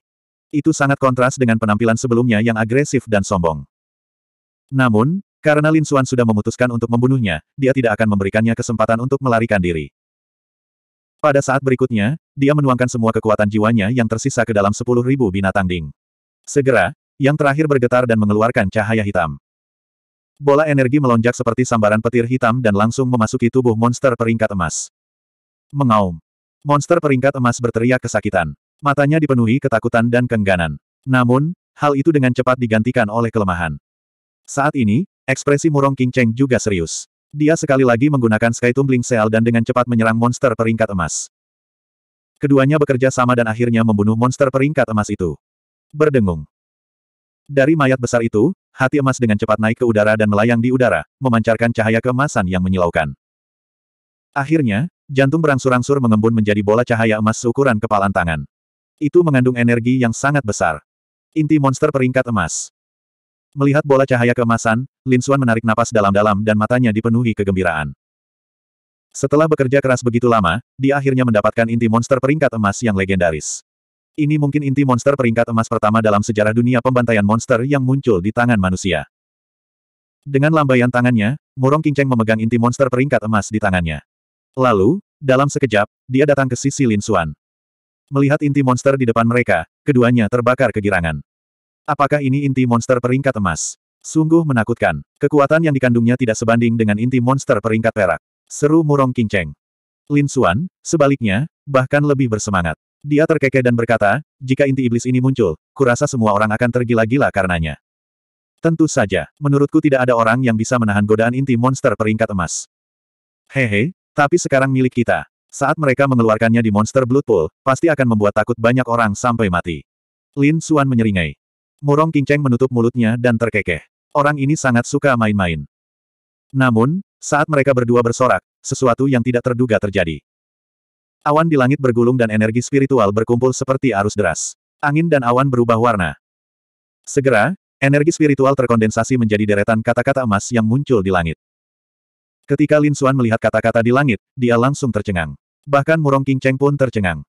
Itu sangat kontras dengan penampilan sebelumnya yang agresif dan sombong. Namun, karena Lin Xuan sudah memutuskan untuk membunuhnya, dia tidak akan memberikannya kesempatan untuk melarikan diri. Pada saat berikutnya, dia menuangkan semua kekuatan jiwanya yang tersisa ke dalam sepuluh ribu binatang ding. Segera, yang terakhir bergetar dan mengeluarkan cahaya hitam. Bola energi melonjak seperti sambaran petir hitam dan langsung memasuki tubuh monster peringkat emas. Mengaum. Monster peringkat emas berteriak kesakitan. Matanya dipenuhi ketakutan dan kengganan. Namun, hal itu dengan cepat digantikan oleh kelemahan. Saat ini, ekspresi Murong King Cheng juga serius. Dia sekali lagi menggunakan Sky Tumbling Seal dan dengan cepat menyerang monster peringkat emas. Keduanya bekerja sama dan akhirnya membunuh monster peringkat emas itu. Berdengung. Dari mayat besar itu, hati emas dengan cepat naik ke udara dan melayang di udara, memancarkan cahaya kemasan yang menyilaukan. Akhirnya, Jantung berangsur-angsur mengembun menjadi bola cahaya emas seukuran kepalan tangan. Itu mengandung energi yang sangat besar. Inti monster peringkat emas. Melihat bola cahaya keemasan, Lin Xuan menarik napas dalam-dalam dan matanya dipenuhi kegembiraan. Setelah bekerja keras begitu lama, dia akhirnya mendapatkan inti monster peringkat emas yang legendaris. Ini mungkin inti monster peringkat emas pertama dalam sejarah dunia pembantaian monster yang muncul di tangan manusia. Dengan lambaian tangannya, Murong Kinceng memegang inti monster peringkat emas di tangannya. Lalu, dalam sekejap, dia datang ke sisi Lin Xuan. Melihat inti monster di depan mereka, keduanya terbakar kegirangan. Apakah ini inti monster peringkat emas? Sungguh menakutkan. Kekuatan yang dikandungnya tidak sebanding dengan inti monster peringkat perak. Seru murong kinceng. Lin Xuan, sebaliknya, bahkan lebih bersemangat. Dia terkekeh dan berkata, jika inti iblis ini muncul, kurasa semua orang akan tergila-gila karenanya. Tentu saja, menurutku tidak ada orang yang bisa menahan godaan inti monster peringkat emas. Hehe, tapi sekarang milik kita. Saat mereka mengeluarkannya di Monster Blood Pool, pasti akan membuat takut banyak orang sampai mati. Lin Suan menyeringai. Murong King Cheng menutup mulutnya dan terkekeh. Orang ini sangat suka main-main. Namun, saat mereka berdua bersorak, sesuatu yang tidak terduga terjadi. Awan di langit bergulung dan energi spiritual berkumpul seperti arus deras. Angin dan awan berubah warna. Segera, energi spiritual terkondensasi menjadi deretan kata-kata emas yang muncul di langit. Ketika Lin Xuan melihat kata-kata di langit, dia langsung tercengang. Bahkan Murong King Cheng pun tercengang.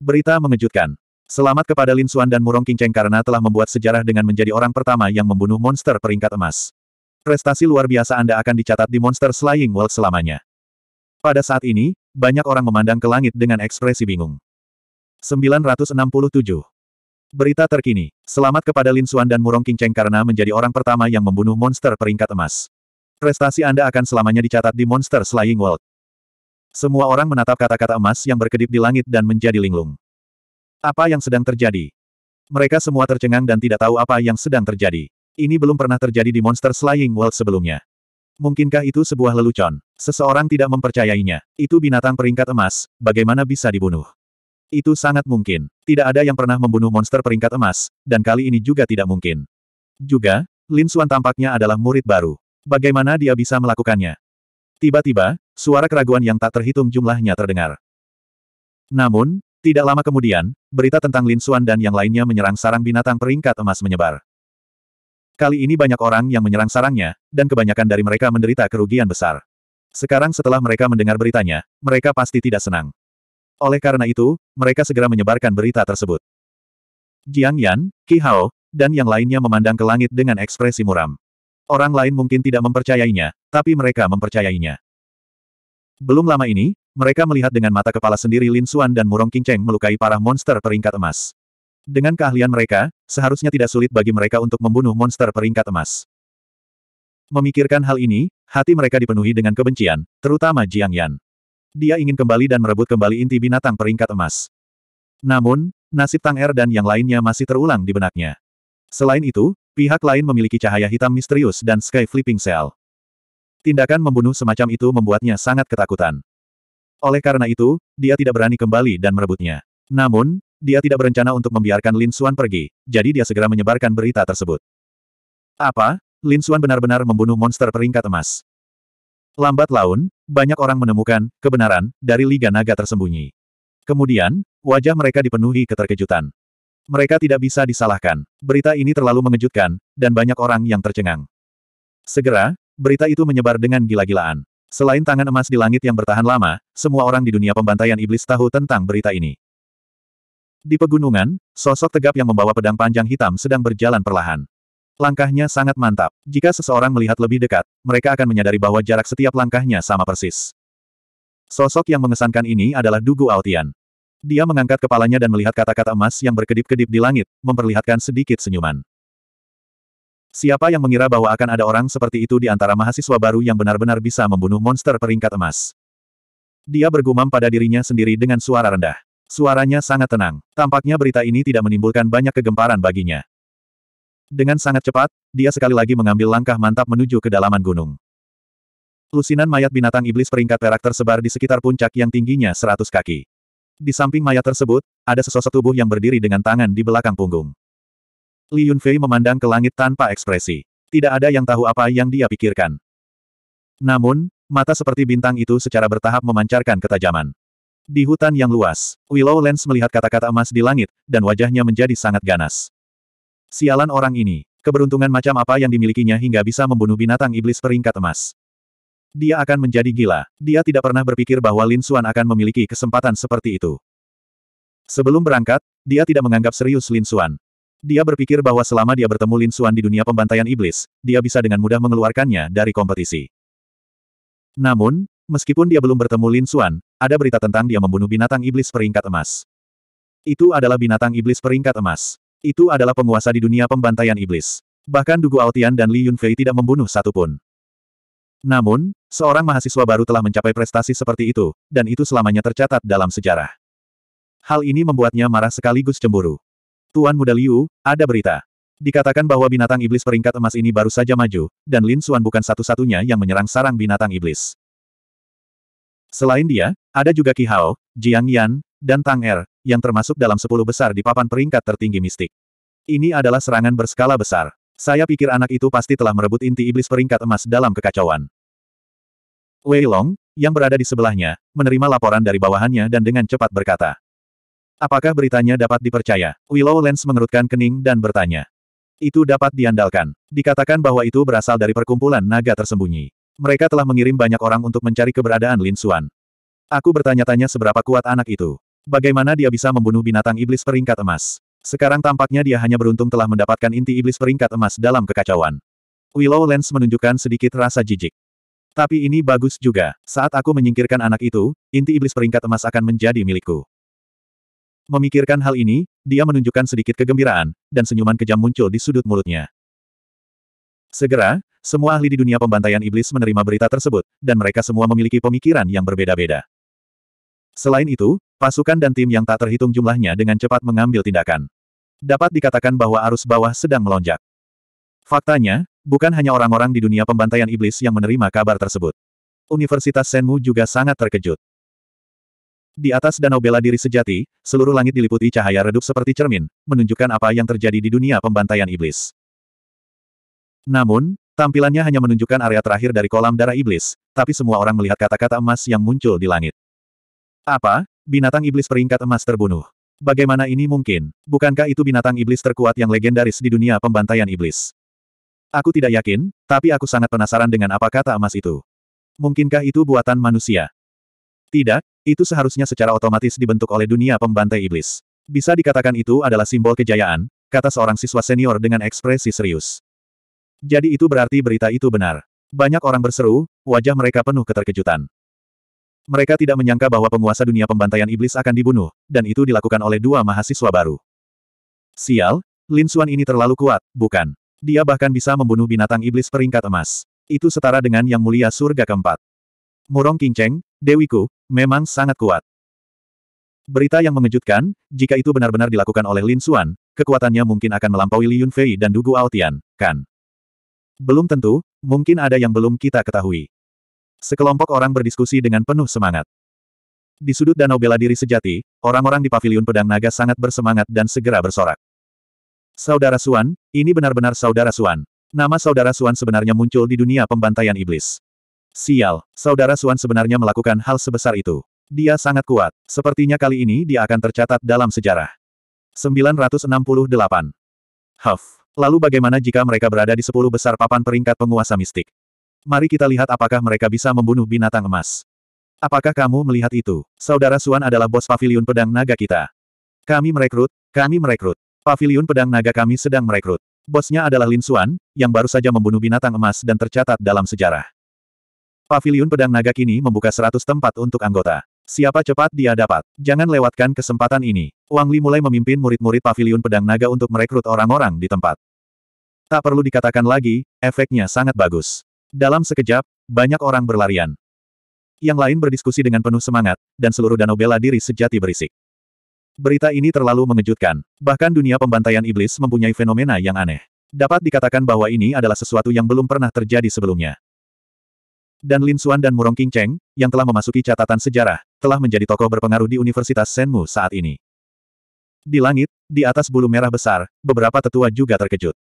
Berita mengejutkan. Selamat kepada Lin Xuan dan Murong King Cheng karena telah membuat sejarah dengan menjadi orang pertama yang membunuh monster peringkat emas. Prestasi luar biasa Anda akan dicatat di Monster Slaying World selamanya. Pada saat ini, banyak orang memandang ke langit dengan ekspresi bingung. 967. Berita terkini, selamat kepada Lin Xuan dan Murong King Cheng karena menjadi orang pertama yang membunuh monster peringkat emas. Prestasi Anda akan selamanya dicatat di Monster Slaying World. Semua orang menatap kata-kata emas yang berkedip di langit dan menjadi linglung. Apa yang sedang terjadi? Mereka semua tercengang dan tidak tahu apa yang sedang terjadi. Ini belum pernah terjadi di Monster Slaying World sebelumnya. Mungkinkah itu sebuah lelucon? Seseorang tidak mempercayainya. Itu binatang peringkat emas, bagaimana bisa dibunuh? Itu sangat mungkin. Tidak ada yang pernah membunuh monster peringkat emas, dan kali ini juga tidak mungkin. Juga, Lin Suan tampaknya adalah murid baru. Bagaimana dia bisa melakukannya? Tiba-tiba, suara keraguan yang tak terhitung jumlahnya terdengar. Namun, tidak lama kemudian, berita tentang Lin Xuan dan yang lainnya menyerang sarang binatang peringkat emas menyebar. Kali ini banyak orang yang menyerang sarangnya, dan kebanyakan dari mereka menderita kerugian besar. Sekarang setelah mereka mendengar beritanya, mereka pasti tidak senang. Oleh karena itu, mereka segera menyebarkan berita tersebut. Jiang Yan, Ki Hao, dan yang lainnya memandang ke langit dengan ekspresi muram. Orang lain mungkin tidak mempercayainya, tapi mereka mempercayainya. Belum lama ini, mereka melihat dengan mata kepala sendiri Lin Xuan dan Murong Qingcheng melukai parah monster peringkat emas. Dengan keahlian mereka, seharusnya tidak sulit bagi mereka untuk membunuh monster peringkat emas. Memikirkan hal ini, hati mereka dipenuhi dengan kebencian, terutama Jiang Yan. Dia ingin kembali dan merebut kembali inti binatang peringkat emas. Namun, nasib Tang Er dan yang lainnya masih terulang di benaknya. Selain itu, Pihak lain memiliki cahaya hitam misterius dan Sky Flipping Cell. Tindakan membunuh semacam itu membuatnya sangat ketakutan. Oleh karena itu, dia tidak berani kembali dan merebutnya. Namun, dia tidak berencana untuk membiarkan Lin Suan pergi, jadi dia segera menyebarkan berita tersebut. Apa? Lin Suan benar-benar membunuh monster peringkat emas. Lambat laun, banyak orang menemukan kebenaran dari Liga Naga tersembunyi. Kemudian, wajah mereka dipenuhi keterkejutan. Mereka tidak bisa disalahkan. Berita ini terlalu mengejutkan, dan banyak orang yang tercengang. Segera, berita itu menyebar dengan gila-gilaan. Selain tangan emas di langit yang bertahan lama, semua orang di dunia pembantaian iblis tahu tentang berita ini. Di pegunungan, sosok tegap yang membawa pedang panjang hitam sedang berjalan perlahan. Langkahnya sangat mantap. Jika seseorang melihat lebih dekat, mereka akan menyadari bahwa jarak setiap langkahnya sama persis. Sosok yang mengesankan ini adalah Dugu Aotian. Dia mengangkat kepalanya dan melihat kata-kata emas yang berkedip-kedip di langit, memperlihatkan sedikit senyuman. Siapa yang mengira bahwa akan ada orang seperti itu di antara mahasiswa baru yang benar-benar bisa membunuh monster peringkat emas? Dia bergumam pada dirinya sendiri dengan suara rendah. Suaranya sangat tenang. Tampaknya berita ini tidak menimbulkan banyak kegemparan baginya. Dengan sangat cepat, dia sekali lagi mengambil langkah mantap menuju kedalaman gunung. Lusinan mayat binatang iblis peringkat perak tersebar di sekitar puncak yang tingginya 100 kaki. Di samping mayat tersebut, ada sesosok tubuh yang berdiri dengan tangan di belakang punggung. Li Yunfei memandang ke langit tanpa ekspresi. Tidak ada yang tahu apa yang dia pikirkan. Namun, mata seperti bintang itu secara bertahap memancarkan ketajaman. Di hutan yang luas, Willow Lens melihat kata-kata emas di langit, dan wajahnya menjadi sangat ganas. Sialan orang ini, keberuntungan macam apa yang dimilikinya hingga bisa membunuh binatang iblis peringkat emas. Dia akan menjadi gila. Dia tidak pernah berpikir bahwa Lin Suan akan memiliki kesempatan seperti itu. Sebelum berangkat, dia tidak menganggap serius Lin Suan. Dia berpikir bahwa selama dia bertemu Lin Suan di dunia pembantaian iblis, dia bisa dengan mudah mengeluarkannya dari kompetisi. Namun, meskipun dia belum bertemu Lin Suan, ada berita tentang dia membunuh binatang iblis peringkat emas. Itu adalah binatang iblis peringkat emas. Itu adalah penguasa di dunia pembantaian iblis. Bahkan Dugu Aotian dan Li Yunfei tidak membunuh satupun. Namun, Seorang mahasiswa baru telah mencapai prestasi seperti itu, dan itu selamanya tercatat dalam sejarah. Hal ini membuatnya marah sekaligus cemburu. Tuan Muda Liu, ada berita. Dikatakan bahwa binatang iblis peringkat emas ini baru saja maju, dan Lin Xuan bukan satu-satunya yang menyerang sarang binatang iblis. Selain dia, ada juga Ki Hao, Jiang Yan, dan Tang Er, yang termasuk dalam sepuluh besar di papan peringkat tertinggi mistik. Ini adalah serangan berskala besar. Saya pikir anak itu pasti telah merebut inti iblis peringkat emas dalam kekacauan. Wei Long, yang berada di sebelahnya, menerima laporan dari bawahannya dan dengan cepat berkata. Apakah beritanya dapat dipercaya? Willow Lens mengerutkan kening dan bertanya. Itu dapat diandalkan. Dikatakan bahwa itu berasal dari perkumpulan naga tersembunyi. Mereka telah mengirim banyak orang untuk mencari keberadaan Lin Xuan. Aku bertanya-tanya seberapa kuat anak itu. Bagaimana dia bisa membunuh binatang iblis peringkat emas? Sekarang tampaknya dia hanya beruntung telah mendapatkan inti iblis peringkat emas dalam kekacauan. Willow Lens menunjukkan sedikit rasa jijik. Tapi ini bagus juga. Saat aku menyingkirkan anak itu, inti iblis peringkat emas akan menjadi milikku. Memikirkan hal ini, dia menunjukkan sedikit kegembiraan, dan senyuman kejam muncul di sudut mulutnya. Segera, semua ahli di dunia pembantaian iblis menerima berita tersebut, dan mereka semua memiliki pemikiran yang berbeda-beda. Selain itu, pasukan dan tim yang tak terhitung jumlahnya dengan cepat mengambil tindakan. Dapat dikatakan bahwa arus bawah sedang melonjak. Faktanya, Bukan hanya orang-orang di dunia pembantaian iblis yang menerima kabar tersebut. Universitas Senmu juga sangat terkejut. Di atas danau bela diri sejati, seluruh langit diliputi cahaya redup seperti cermin, menunjukkan apa yang terjadi di dunia pembantaian iblis. Namun, tampilannya hanya menunjukkan area terakhir dari kolam darah iblis, tapi semua orang melihat kata-kata emas yang muncul di langit. Apa? Binatang iblis peringkat emas terbunuh. Bagaimana ini mungkin? Bukankah itu binatang iblis terkuat yang legendaris di dunia pembantaian iblis? Aku tidak yakin, tapi aku sangat penasaran dengan apa kata emas itu. Mungkinkah itu buatan manusia? Tidak, itu seharusnya secara otomatis dibentuk oleh dunia pembantai iblis. Bisa dikatakan itu adalah simbol kejayaan, kata seorang siswa senior dengan ekspresi serius. Jadi itu berarti berita itu benar. Banyak orang berseru, wajah mereka penuh keterkejutan. Mereka tidak menyangka bahwa penguasa dunia pembantaian iblis akan dibunuh, dan itu dilakukan oleh dua mahasiswa baru. Sial, Lin Xuan ini terlalu kuat, bukan? Dia bahkan bisa membunuh binatang iblis peringkat emas. Itu setara dengan yang mulia surga keempat. Murong Kinceng, Dewiku, memang sangat kuat. Berita yang mengejutkan, jika itu benar-benar dilakukan oleh Lin Xuan, kekuatannya mungkin akan melampaui Li Yunfei dan Dugu Aotian, kan? Belum tentu, mungkin ada yang belum kita ketahui. Sekelompok orang berdiskusi dengan penuh semangat. Di sudut danau bela diri sejati, orang-orang di paviliun pedang naga sangat bersemangat dan segera bersorak. Saudara Suan, ini benar-benar saudara Suan. Nama saudara Suan sebenarnya muncul di dunia pembantaian iblis. Sial, saudara Suan sebenarnya melakukan hal sebesar itu. Dia sangat kuat. Sepertinya kali ini dia akan tercatat dalam sejarah. 968. Huff. Lalu bagaimana jika mereka berada di sepuluh besar papan peringkat penguasa mistik? Mari kita lihat apakah mereka bisa membunuh binatang emas. Apakah kamu melihat itu? Saudara Suan adalah bos pavilion pedang naga kita. Kami merekrut, kami merekrut. Pavilion Pedang Naga kami sedang merekrut. Bosnya adalah Lin Xuan, yang baru saja membunuh binatang emas dan tercatat dalam sejarah. Pavilion Pedang Naga kini membuka 100 tempat untuk anggota. Siapa cepat dia dapat. Jangan lewatkan kesempatan ini. Wang Li mulai memimpin murid-murid Pavilion Pedang Naga untuk merekrut orang-orang di tempat. Tak perlu dikatakan lagi, efeknya sangat bagus. Dalam sekejap, banyak orang berlarian. Yang lain berdiskusi dengan penuh semangat, dan seluruh danau bela diri sejati berisik. Berita ini terlalu mengejutkan. Bahkan dunia pembantaian iblis mempunyai fenomena yang aneh. Dapat dikatakan bahwa ini adalah sesuatu yang belum pernah terjadi sebelumnya. Dan Lin Xuan dan Murong King Cheng, yang telah memasuki catatan sejarah, telah menjadi tokoh berpengaruh di Universitas Senmu saat ini. Di langit, di atas bulu merah besar, beberapa tetua juga terkejut.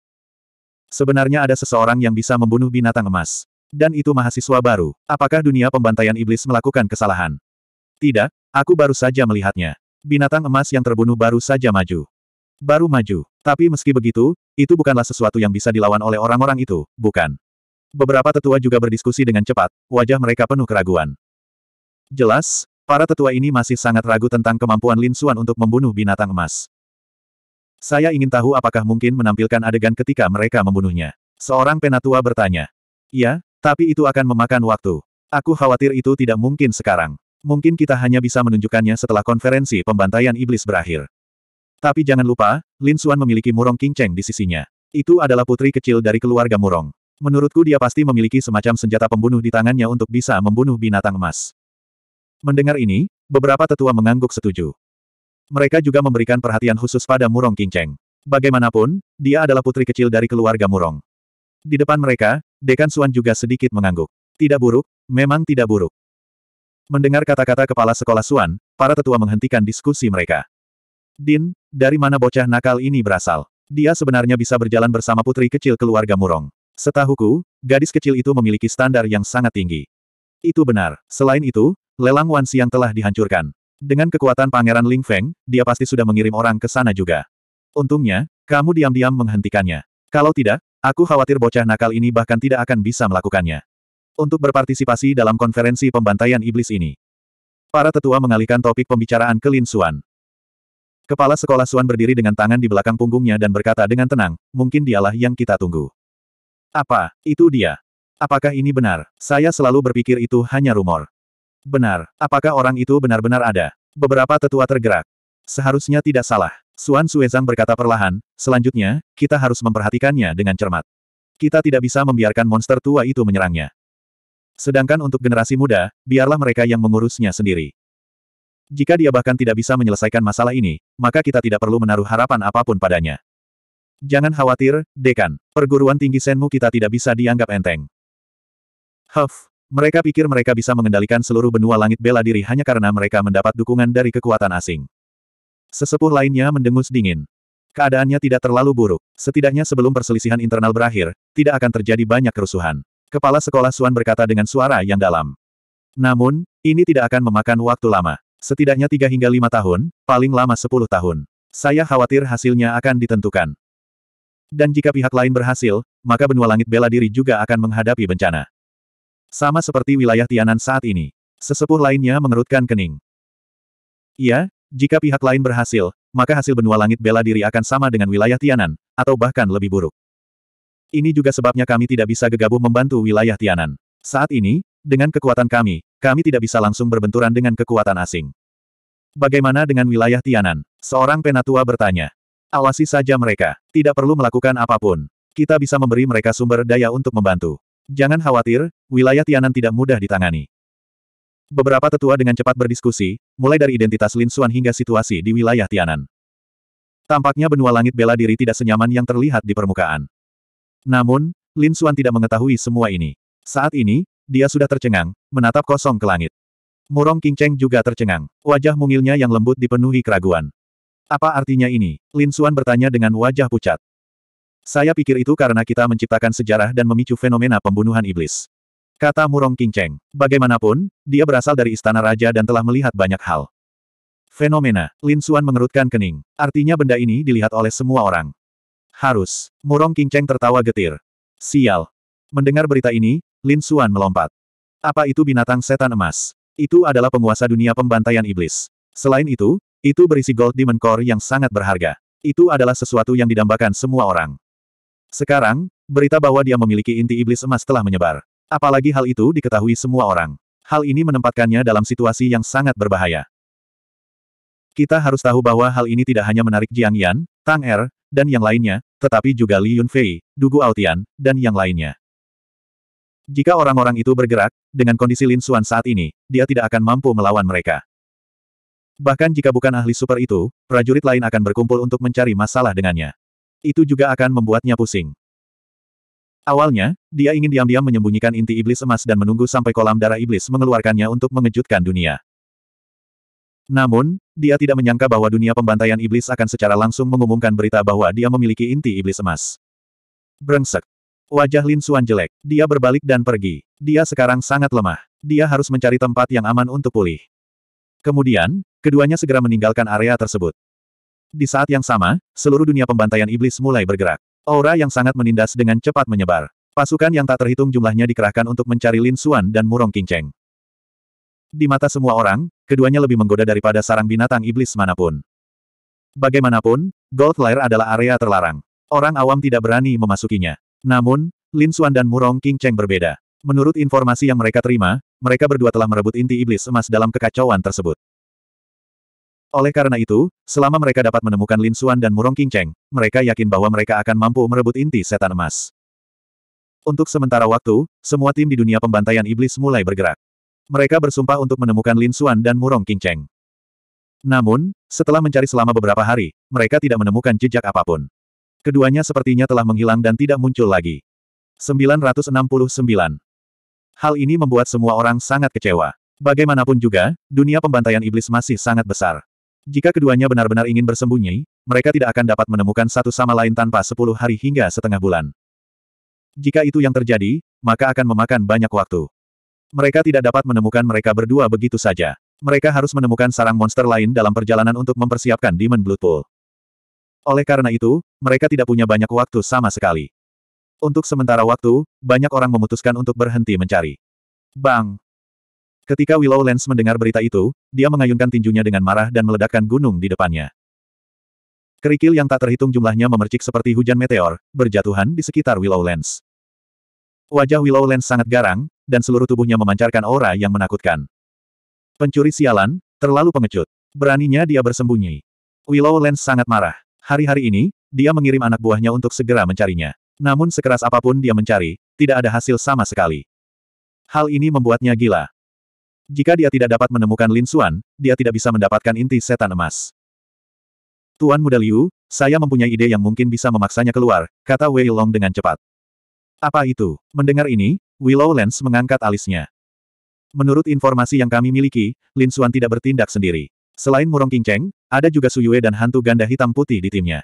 Sebenarnya ada seseorang yang bisa membunuh binatang emas. Dan itu mahasiswa baru. Apakah dunia pembantaian iblis melakukan kesalahan? Tidak, aku baru saja melihatnya. Binatang emas yang terbunuh baru saja maju. Baru maju. Tapi meski begitu, itu bukanlah sesuatu yang bisa dilawan oleh orang-orang itu, bukan. Beberapa tetua juga berdiskusi dengan cepat, wajah mereka penuh keraguan. Jelas, para tetua ini masih sangat ragu tentang kemampuan Lin Xuan untuk membunuh binatang emas. Saya ingin tahu apakah mungkin menampilkan adegan ketika mereka membunuhnya. Seorang penatua bertanya. Ya, tapi itu akan memakan waktu. Aku khawatir itu tidak mungkin sekarang. Mungkin kita hanya bisa menunjukkannya setelah konferensi pembantaian iblis berakhir. Tapi jangan lupa, Lin Xuan memiliki Murong King Cheng di sisinya. Itu adalah putri kecil dari keluarga Murong. Menurutku dia pasti memiliki semacam senjata pembunuh di tangannya untuk bisa membunuh binatang emas. Mendengar ini, beberapa tetua mengangguk setuju. Mereka juga memberikan perhatian khusus pada Murong King Cheng. Bagaimanapun, dia adalah putri kecil dari keluarga Murong. Di depan mereka, Dekan Suan juga sedikit mengangguk. Tidak buruk, memang tidak buruk. Mendengar kata-kata kepala sekolah Suan, para tetua menghentikan diskusi mereka. Din, dari mana bocah nakal ini berasal? Dia sebenarnya bisa berjalan bersama putri kecil keluarga Murong. Setahuku, gadis kecil itu memiliki standar yang sangat tinggi. Itu benar. Selain itu, lelang Wansi yang telah dihancurkan. Dengan kekuatan Pangeran Ling Feng, dia pasti sudah mengirim orang ke sana juga. Untungnya, kamu diam-diam menghentikannya. Kalau tidak, aku khawatir bocah nakal ini bahkan tidak akan bisa melakukannya untuk berpartisipasi dalam konferensi pembantaian iblis ini. Para tetua mengalihkan topik pembicaraan ke Lin Suan. Kepala sekolah Suan berdiri dengan tangan di belakang punggungnya dan berkata dengan tenang, mungkin dialah yang kita tunggu. Apa, itu dia. Apakah ini benar? Saya selalu berpikir itu hanya rumor. Benar, apakah orang itu benar-benar ada? Beberapa tetua tergerak. Seharusnya tidak salah. Suan Suezang berkata perlahan, selanjutnya, kita harus memperhatikannya dengan cermat. Kita tidak bisa membiarkan monster tua itu menyerangnya. Sedangkan untuk generasi muda, biarlah mereka yang mengurusnya sendiri. Jika dia bahkan tidak bisa menyelesaikan masalah ini, maka kita tidak perlu menaruh harapan apapun padanya. Jangan khawatir, Dekan. Perguruan tinggi Senmu kita tidak bisa dianggap enteng. Huff, mereka pikir mereka bisa mengendalikan seluruh benua langit bela diri hanya karena mereka mendapat dukungan dari kekuatan asing. Sesepuh lainnya mendengus dingin. Keadaannya tidak terlalu buruk. Setidaknya sebelum perselisihan internal berakhir, tidak akan terjadi banyak kerusuhan. Kepala sekolah Suan berkata dengan suara yang dalam. Namun, ini tidak akan memakan waktu lama. Setidaknya tiga hingga lima tahun, paling lama sepuluh tahun. Saya khawatir hasilnya akan ditentukan. Dan jika pihak lain berhasil, maka benua langit bela diri juga akan menghadapi bencana. Sama seperti wilayah Tianan saat ini. Sesepuh lainnya mengerutkan kening. Iya, jika pihak lain berhasil, maka hasil benua langit bela diri akan sama dengan wilayah Tianan, atau bahkan lebih buruk. Ini juga sebabnya kami tidak bisa gegabah membantu wilayah Tianan. Saat ini, dengan kekuatan kami, kami tidak bisa langsung berbenturan dengan kekuatan asing. Bagaimana dengan wilayah Tianan? Seorang penatua bertanya. Awasi saja mereka. Tidak perlu melakukan apapun. Kita bisa memberi mereka sumber daya untuk membantu. Jangan khawatir, wilayah Tianan tidak mudah ditangani. Beberapa tetua dengan cepat berdiskusi, mulai dari identitas Lin Xuan hingga situasi di wilayah Tianan. Tampaknya benua langit bela diri tidak senyaman yang terlihat di permukaan. Namun, Lin Xuan tidak mengetahui semua ini. Saat ini, dia sudah tercengang, menatap kosong ke langit. Murong King Cheng juga tercengang. Wajah mungilnya yang lembut dipenuhi keraguan. Apa artinya ini? Lin Xuan bertanya dengan wajah pucat. Saya pikir itu karena kita menciptakan sejarah dan memicu fenomena pembunuhan iblis. Kata Murong King Cheng. Bagaimanapun, dia berasal dari istana raja dan telah melihat banyak hal. Fenomena. Lin Xuan mengerutkan kening. Artinya benda ini dilihat oleh semua orang. Harus. Murong Kingceng tertawa getir. Sial. Mendengar berita ini, Lin Xuan melompat. Apa itu binatang setan emas? Itu adalah penguasa dunia pembantaian iblis. Selain itu, itu berisi gold di core yang sangat berharga. Itu adalah sesuatu yang didambakan semua orang. Sekarang, berita bahwa dia memiliki inti iblis emas telah menyebar. Apalagi hal itu diketahui semua orang. Hal ini menempatkannya dalam situasi yang sangat berbahaya. Kita harus tahu bahwa hal ini tidak hanya menarik Jiang Yan, Tang Er, dan yang lainnya, tetapi juga Li Yunfei, Dugu Aotian, dan yang lainnya. Jika orang-orang itu bergerak, dengan kondisi Lin Xuan saat ini, dia tidak akan mampu melawan mereka. Bahkan jika bukan ahli super itu, prajurit lain akan berkumpul untuk mencari masalah dengannya. Itu juga akan membuatnya pusing. Awalnya, dia ingin diam-diam menyembunyikan inti iblis emas dan menunggu sampai kolam darah iblis mengeluarkannya untuk mengejutkan dunia. Namun, dia tidak menyangka bahwa dunia pembantaian iblis akan secara langsung mengumumkan berita bahwa dia memiliki inti iblis emas. Brengsek. Wajah Lin Suan jelek. Dia berbalik dan pergi. Dia sekarang sangat lemah. Dia harus mencari tempat yang aman untuk pulih. Kemudian, keduanya segera meninggalkan area tersebut. Di saat yang sama, seluruh dunia pembantaian iblis mulai bergerak. Aura yang sangat menindas dengan cepat menyebar. Pasukan yang tak terhitung jumlahnya dikerahkan untuk mencari Lin Suan dan Murong Kinceng. Di mata semua orang, keduanya lebih menggoda daripada sarang binatang iblis manapun. Bagaimanapun, Gold Lair adalah area terlarang. Orang awam tidak berani memasukinya. Namun, Lin Xuan dan Murong King Cheng berbeda. Menurut informasi yang mereka terima, mereka berdua telah merebut inti iblis emas dalam kekacauan tersebut. Oleh karena itu, selama mereka dapat menemukan Lin Xuan dan Murong King Cheng, mereka yakin bahwa mereka akan mampu merebut inti setan emas. Untuk sementara waktu, semua tim di dunia pembantaian iblis mulai bergerak mereka bersumpah untuk menemukan Lin Xuan dan Murong Qingcheng. Namun, setelah mencari selama beberapa hari, mereka tidak menemukan jejak apapun. Keduanya sepertinya telah menghilang dan tidak muncul lagi. 969. Hal ini membuat semua orang sangat kecewa. Bagaimanapun juga, dunia pembantaian iblis masih sangat besar. Jika keduanya benar-benar ingin bersembunyi, mereka tidak akan dapat menemukan satu sama lain tanpa sepuluh hari hingga setengah bulan. Jika itu yang terjadi, maka akan memakan banyak waktu. Mereka tidak dapat menemukan mereka berdua begitu saja. Mereka harus menemukan sarang monster lain dalam perjalanan untuk mempersiapkan Demon Blood Pool. Oleh karena itu, mereka tidak punya banyak waktu sama sekali. Untuk sementara waktu, banyak orang memutuskan untuk berhenti mencari. Bang! Ketika Willow Lens mendengar berita itu, dia mengayunkan tinjunya dengan marah dan meledakkan gunung di depannya. Kerikil yang tak terhitung jumlahnya memercik seperti hujan meteor, berjatuhan di sekitar Willow Lens. Wajah Willow Lens sangat garang, dan seluruh tubuhnya memancarkan aura yang menakutkan. Pencuri sialan, terlalu pengecut. Beraninya dia bersembunyi. Willow Lens sangat marah. Hari-hari ini, dia mengirim anak buahnya untuk segera mencarinya. Namun sekeras apapun dia mencari, tidak ada hasil sama sekali. Hal ini membuatnya gila. Jika dia tidak dapat menemukan Lin Xuan, dia tidak bisa mendapatkan inti setan emas. Tuan Muda Liu, saya mempunyai ide yang mungkin bisa memaksanya keluar, kata Wei Long dengan cepat. Apa itu? Mendengar ini, Willowlands mengangkat alisnya. Menurut informasi yang kami miliki, Lin Suan tidak bertindak sendiri. Selain Murong Cheng, ada juga Su Yue dan hantu ganda hitam putih di timnya.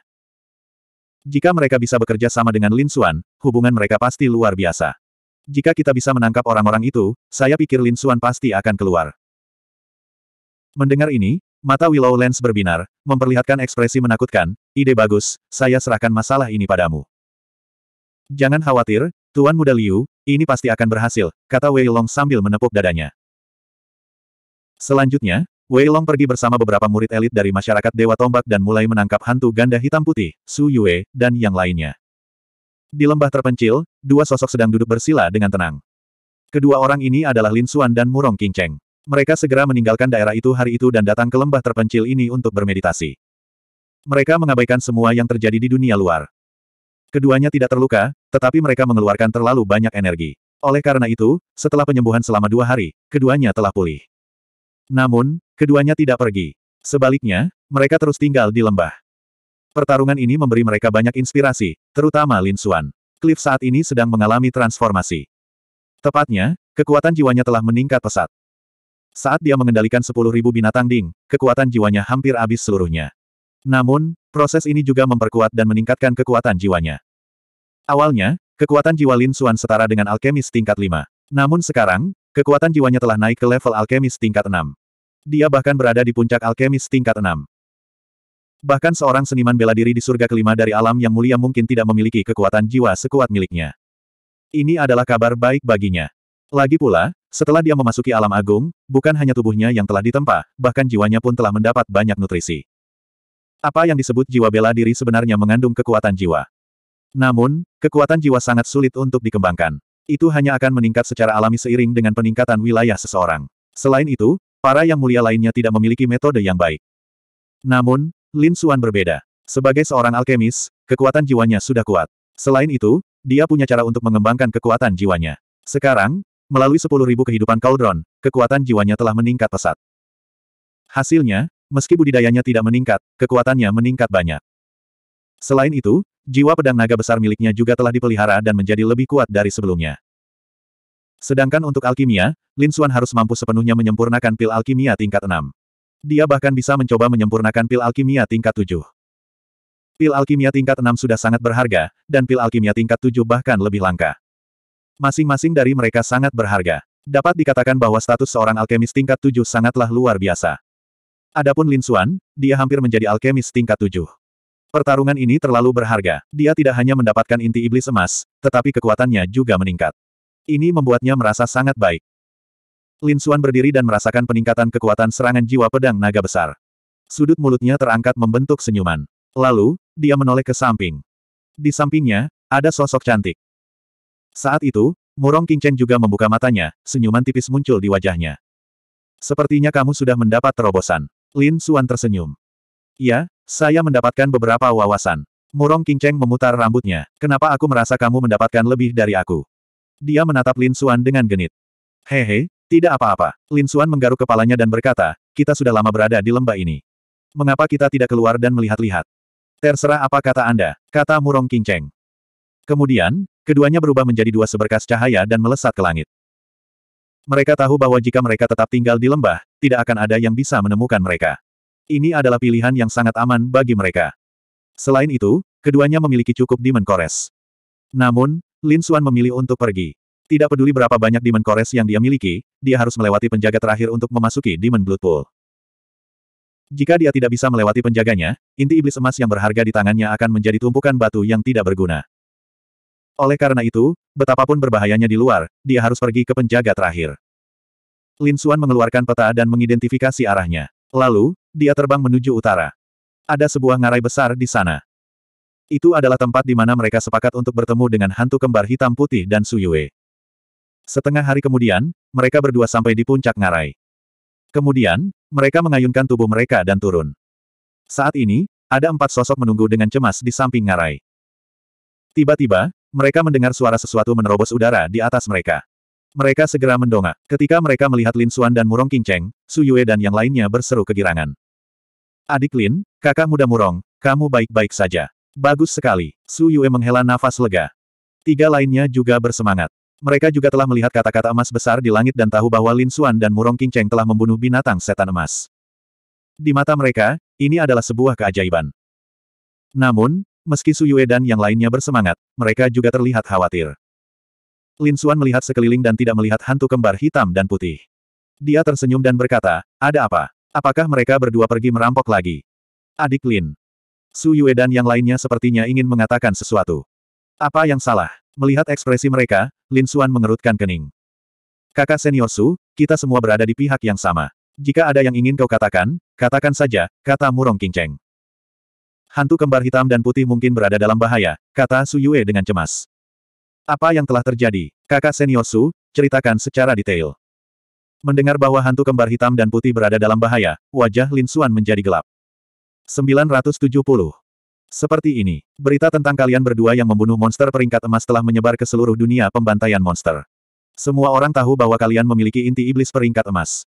Jika mereka bisa bekerja sama dengan Lin Suan, hubungan mereka pasti luar biasa. Jika kita bisa menangkap orang-orang itu, saya pikir Lin Suan pasti akan keluar. Mendengar ini, mata Willow Lens berbinar, memperlihatkan ekspresi menakutkan, ide bagus, saya serahkan masalah ini padamu. Jangan khawatir, Tuan Muda Liu, ini pasti akan berhasil, kata Wei Long sambil menepuk dadanya. Selanjutnya, Wei Long pergi bersama beberapa murid elit dari masyarakat Dewa Tombak dan mulai menangkap hantu ganda hitam putih, Su Yue, dan yang lainnya. Di lembah terpencil, dua sosok sedang duduk bersila dengan tenang. Kedua orang ini adalah Lin Xuan dan Murong Qingcheng. Mereka segera meninggalkan daerah itu hari itu dan datang ke lembah terpencil ini untuk bermeditasi. Mereka mengabaikan semua yang terjadi di dunia luar. Keduanya tidak terluka, tetapi mereka mengeluarkan terlalu banyak energi. Oleh karena itu, setelah penyembuhan selama dua hari, keduanya telah pulih. Namun, keduanya tidak pergi. Sebaliknya, mereka terus tinggal di lembah. Pertarungan ini memberi mereka banyak inspirasi, terutama Lin Xuan. Cliff saat ini sedang mengalami transformasi. Tepatnya, kekuatan jiwanya telah meningkat pesat. Saat dia mengendalikan 10.000 binatang ding, kekuatan jiwanya hampir habis seluruhnya. Namun, proses ini juga memperkuat dan meningkatkan kekuatan jiwanya. Awalnya, kekuatan jiwa Lin Xuan setara dengan alkemis tingkat 5. Namun sekarang, kekuatan jiwanya telah naik ke level alkemis tingkat 6. Dia bahkan berada di puncak alkemis tingkat 6. Bahkan seorang seniman bela diri di surga kelima dari alam yang mulia mungkin tidak memiliki kekuatan jiwa sekuat miliknya. Ini adalah kabar baik baginya. Lagi pula, setelah dia memasuki alam agung, bukan hanya tubuhnya yang telah ditempa, bahkan jiwanya pun telah mendapat banyak nutrisi. Apa yang disebut jiwa bela diri sebenarnya mengandung kekuatan jiwa. Namun, kekuatan jiwa sangat sulit untuk dikembangkan. Itu hanya akan meningkat secara alami seiring dengan peningkatan wilayah seseorang. Selain itu, para yang mulia lainnya tidak memiliki metode yang baik. Namun, Lin Xuan berbeda. Sebagai seorang alkemis, kekuatan jiwanya sudah kuat. Selain itu, dia punya cara untuk mengembangkan kekuatan jiwanya. Sekarang, melalui 10.000 kehidupan Cauldron, kekuatan jiwanya telah meningkat pesat. Hasilnya, meski budidayanya tidak meningkat, kekuatannya meningkat banyak. Selain itu, jiwa pedang naga besar miliknya juga telah dipelihara dan menjadi lebih kuat dari sebelumnya. Sedangkan untuk alkimia, Lin Xuan harus mampu sepenuhnya menyempurnakan pil alkimia tingkat 6. Dia bahkan bisa mencoba menyempurnakan pil alkimia tingkat 7. Pil alkimia tingkat 6 sudah sangat berharga, dan pil alkimia tingkat 7 bahkan lebih langka. Masing-masing dari mereka sangat berharga. Dapat dikatakan bahwa status seorang alkemis tingkat 7 sangatlah luar biasa. Adapun Lin Xuan, dia hampir menjadi alkemis tingkat tujuh. Pertarungan ini terlalu berharga. Dia tidak hanya mendapatkan inti iblis emas, tetapi kekuatannya juga meningkat. Ini membuatnya merasa sangat baik. Lin Xuan berdiri dan merasakan peningkatan kekuatan serangan jiwa pedang naga besar. Sudut mulutnya terangkat membentuk senyuman. Lalu, dia menoleh ke samping. Di sampingnya, ada sosok cantik. Saat itu, Murong Qingchen juga membuka matanya, senyuman tipis muncul di wajahnya. Sepertinya kamu sudah mendapat terobosan. Lin Suan tersenyum. Ya, saya mendapatkan beberapa wawasan. Murong Cheng memutar rambutnya. Kenapa aku merasa kamu mendapatkan lebih dari aku? Dia menatap Lin Suan dengan genit. Hehe, tidak apa-apa. Lin Suan menggaruk kepalanya dan berkata, kita sudah lama berada di lembah ini. Mengapa kita tidak keluar dan melihat-lihat? Terserah apa kata Anda, kata Murong Cheng. Kemudian, keduanya berubah menjadi dua seberkas cahaya dan melesat ke langit. Mereka tahu bahwa jika mereka tetap tinggal di lembah, tidak akan ada yang bisa menemukan mereka. Ini adalah pilihan yang sangat aman bagi mereka. Selain itu, keduanya memiliki cukup Demon Kores. Namun, Lin Xuan memilih untuk pergi. Tidak peduli berapa banyak Demon Kores yang dia miliki, dia harus melewati penjaga terakhir untuk memasuki Demon Blood Pool. Jika dia tidak bisa melewati penjaganya, inti iblis emas yang berharga di tangannya akan menjadi tumpukan batu yang tidak berguna. Oleh karena itu, betapapun berbahayanya di luar, dia harus pergi ke penjaga terakhir. Lin Xuan mengeluarkan peta dan mengidentifikasi arahnya. Lalu, dia terbang menuju utara. Ada sebuah ngarai besar di sana. Itu adalah tempat di mana mereka sepakat untuk bertemu dengan hantu kembar hitam putih dan Suyue. Setengah hari kemudian, mereka berdua sampai di puncak ngarai. Kemudian, mereka mengayunkan tubuh mereka dan turun. Saat ini, ada empat sosok menunggu dengan cemas di samping ngarai. Tiba-tiba, mereka mendengar suara sesuatu menerobos udara di atas mereka. Mereka segera mendongak. Ketika mereka melihat Lin Xuan dan Murong Qingcheng, Su Yue dan yang lainnya berseru kegirangan. Adik Lin, kakak muda Murong, kamu baik-baik saja. Bagus sekali. Su Yue menghela nafas lega. Tiga lainnya juga bersemangat. Mereka juga telah melihat kata-kata emas besar di langit dan tahu bahwa Lin Xuan dan Murong Qingcheng telah membunuh binatang setan emas. Di mata mereka, ini adalah sebuah keajaiban. Namun, Meski Su Yue dan yang lainnya bersemangat, mereka juga terlihat khawatir. Lin Xuan melihat sekeliling dan tidak melihat hantu kembar hitam dan putih. Dia tersenyum dan berkata, ada apa? Apakah mereka berdua pergi merampok lagi? Adik Lin. Su Yue dan yang lainnya sepertinya ingin mengatakan sesuatu. Apa yang salah? Melihat ekspresi mereka, Lin Xuan mengerutkan kening. Kakak senior Su, kita semua berada di pihak yang sama. Jika ada yang ingin kau katakan, katakan saja, kata Murong Kinceng. Hantu kembar hitam dan putih mungkin berada dalam bahaya, kata Su Yue dengan cemas. Apa yang telah terjadi? Kakak senior Su, ceritakan secara detail. Mendengar bahwa hantu kembar hitam dan putih berada dalam bahaya, wajah Lin Xuan menjadi gelap. 970. Seperti ini, berita tentang kalian berdua yang membunuh monster peringkat emas telah menyebar ke seluruh dunia pembantaian monster. Semua orang tahu bahwa kalian memiliki inti iblis peringkat emas.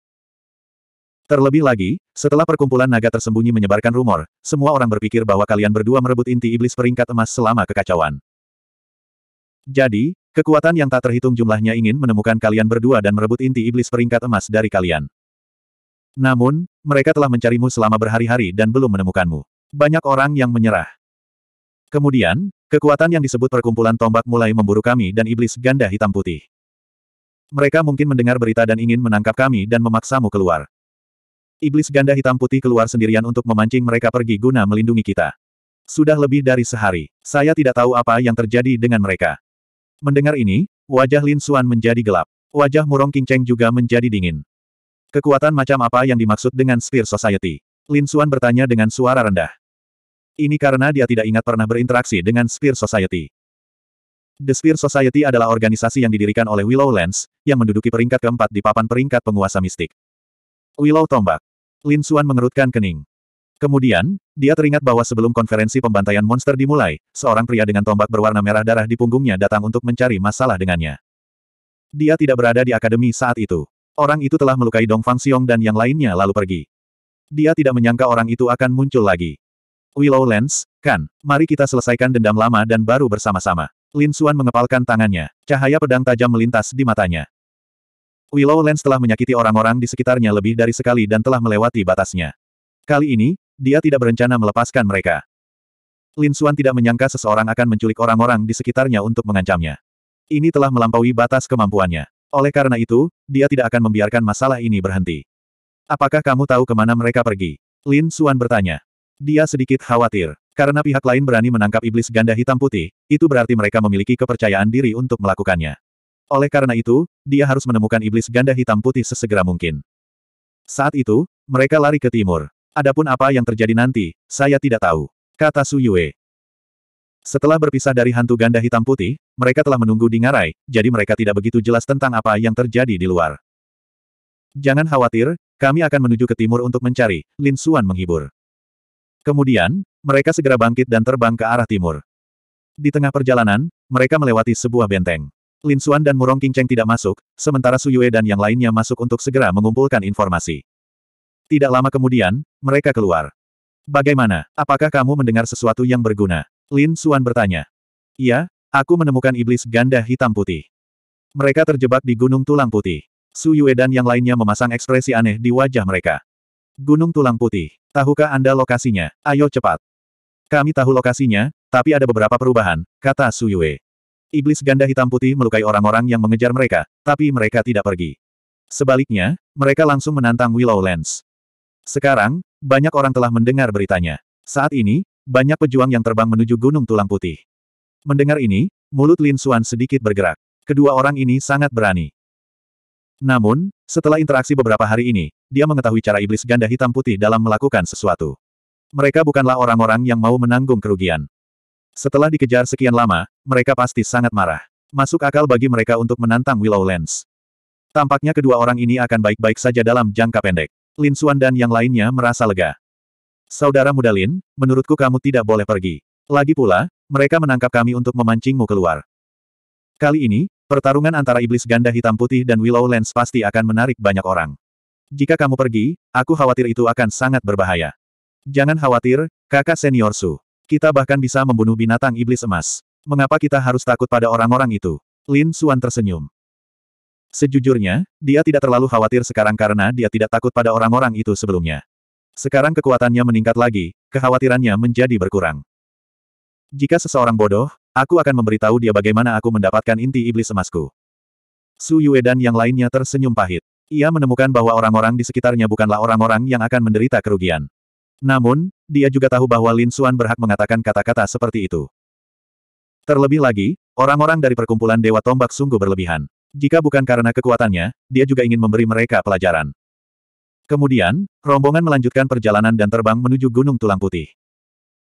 Terlebih lagi, setelah perkumpulan naga tersembunyi menyebarkan rumor, semua orang berpikir bahwa kalian berdua merebut inti iblis peringkat emas selama kekacauan. Jadi, kekuatan yang tak terhitung jumlahnya ingin menemukan kalian berdua dan merebut inti iblis peringkat emas dari kalian. Namun, mereka telah mencarimu selama berhari-hari dan belum menemukanmu. Banyak orang yang menyerah. Kemudian, kekuatan yang disebut perkumpulan tombak mulai memburu kami dan iblis ganda hitam putih. Mereka mungkin mendengar berita dan ingin menangkap kami dan memaksamu keluar. Iblis ganda hitam putih keluar sendirian untuk memancing mereka pergi guna melindungi kita. Sudah lebih dari sehari, saya tidak tahu apa yang terjadi dengan mereka. Mendengar ini, wajah Lin Suan menjadi gelap. Wajah Murong Qingcheng juga menjadi dingin. Kekuatan macam apa yang dimaksud dengan Sphere Society? Lin Suan bertanya dengan suara rendah. Ini karena dia tidak ingat pernah berinteraksi dengan Sphere Society. The Sphere Society adalah organisasi yang didirikan oleh Willow Willowlands, yang menduduki peringkat keempat di papan peringkat penguasa mistik. Willow Tombak. Lin Xuan mengerutkan kening. Kemudian, dia teringat bahwa sebelum konferensi pembantaian monster dimulai, seorang pria dengan tombak berwarna merah darah di punggungnya datang untuk mencari masalah dengannya. Dia tidak berada di akademi saat itu. Orang itu telah melukai Dong Fang Xiong dan yang lainnya lalu pergi. Dia tidak menyangka orang itu akan muncul lagi. Willow Lens, kan, mari kita selesaikan dendam lama dan baru bersama-sama. Lin Xuan mengepalkan tangannya. Cahaya pedang tajam melintas di matanya. Willow Lens telah menyakiti orang-orang di sekitarnya lebih dari sekali dan telah melewati batasnya. Kali ini, dia tidak berencana melepaskan mereka. Lin Xuan tidak menyangka seseorang akan menculik orang-orang di sekitarnya untuk mengancamnya. Ini telah melampaui batas kemampuannya. Oleh karena itu, dia tidak akan membiarkan masalah ini berhenti. Apakah kamu tahu kemana mereka pergi? Lin Xuan bertanya. Dia sedikit khawatir. Karena pihak lain berani menangkap iblis ganda hitam putih, itu berarti mereka memiliki kepercayaan diri untuk melakukannya. Oleh karena itu, dia harus menemukan iblis ganda hitam putih sesegera mungkin. Saat itu, mereka lari ke timur. Adapun apa yang terjadi nanti, saya tidak tahu. Kata Su Yue. Setelah berpisah dari hantu ganda hitam putih, mereka telah menunggu di ngarai, jadi mereka tidak begitu jelas tentang apa yang terjadi di luar. Jangan khawatir, kami akan menuju ke timur untuk mencari, Lin Xuan menghibur. Kemudian, mereka segera bangkit dan terbang ke arah timur. Di tengah perjalanan, mereka melewati sebuah benteng. Lin Xuan dan Murong Qingcheng tidak masuk, sementara Su Yue dan yang lainnya masuk untuk segera mengumpulkan informasi. Tidak lama kemudian, mereka keluar. Bagaimana? Apakah kamu mendengar sesuatu yang berguna? Lin Xuan bertanya. Iya, aku menemukan iblis ganda hitam putih. Mereka terjebak di Gunung Tulang Putih. Su Yue dan yang lainnya memasang ekspresi aneh di wajah mereka. Gunung Tulang Putih, tahukah Anda lokasinya? Ayo cepat. Kami tahu lokasinya, tapi ada beberapa perubahan, kata Su Yue. Iblis ganda hitam putih melukai orang-orang yang mengejar mereka, tapi mereka tidak pergi. Sebaliknya, mereka langsung menantang Willow Lens. Sekarang, banyak orang telah mendengar beritanya. Saat ini, banyak pejuang yang terbang menuju Gunung Tulang Putih. Mendengar ini, mulut Lin Xuan sedikit bergerak. Kedua orang ini sangat berani. Namun, setelah interaksi beberapa hari ini, dia mengetahui cara iblis ganda hitam putih dalam melakukan sesuatu. Mereka bukanlah orang-orang yang mau menanggung kerugian. Setelah dikejar sekian lama, mereka pasti sangat marah. Masuk akal bagi mereka untuk menantang Willowlands. Tampaknya kedua orang ini akan baik-baik saja dalam jangka pendek. Lin Suan dan yang lainnya merasa lega. Saudara muda Lin, menurutku kamu tidak boleh pergi. Lagi pula, mereka menangkap kami untuk memancingmu keluar. Kali ini, pertarungan antara iblis ganda hitam putih dan Willowlands pasti akan menarik banyak orang. Jika kamu pergi, aku khawatir itu akan sangat berbahaya. Jangan khawatir, kakak senior Su. Kita bahkan bisa membunuh binatang iblis emas. Mengapa kita harus takut pada orang-orang itu? Lin Suan tersenyum. Sejujurnya, dia tidak terlalu khawatir sekarang karena dia tidak takut pada orang-orang itu sebelumnya. Sekarang kekuatannya meningkat lagi, kekhawatirannya menjadi berkurang. Jika seseorang bodoh, aku akan memberitahu dia bagaimana aku mendapatkan inti iblis emasku. Su Yue dan yang lainnya tersenyum pahit. Ia menemukan bahwa orang-orang di sekitarnya bukanlah orang-orang yang akan menderita kerugian. Namun, dia juga tahu bahwa Lin Xuan berhak mengatakan kata-kata seperti itu. Terlebih lagi, orang-orang dari perkumpulan Dewa Tombak sungguh berlebihan. Jika bukan karena kekuatannya, dia juga ingin memberi mereka pelajaran. Kemudian, rombongan melanjutkan perjalanan dan terbang menuju Gunung Tulang Putih.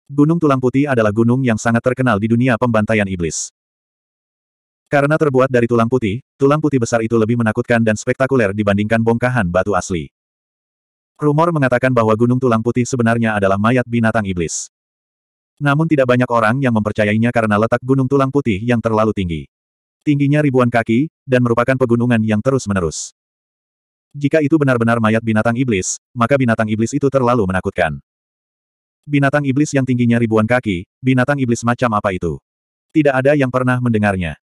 Gunung Tulang Putih adalah gunung yang sangat terkenal di dunia pembantaian iblis. Karena terbuat dari tulang putih, tulang putih besar itu lebih menakutkan dan spektakuler dibandingkan bongkahan batu asli. Rumor mengatakan bahwa Gunung Tulang Putih sebenarnya adalah mayat binatang iblis. Namun tidak banyak orang yang mempercayainya karena letak Gunung Tulang Putih yang terlalu tinggi. Tingginya ribuan kaki, dan merupakan pegunungan yang terus-menerus. Jika itu benar-benar mayat binatang iblis, maka binatang iblis itu terlalu menakutkan. Binatang iblis yang tingginya ribuan kaki, binatang iblis macam apa itu? Tidak ada yang pernah mendengarnya.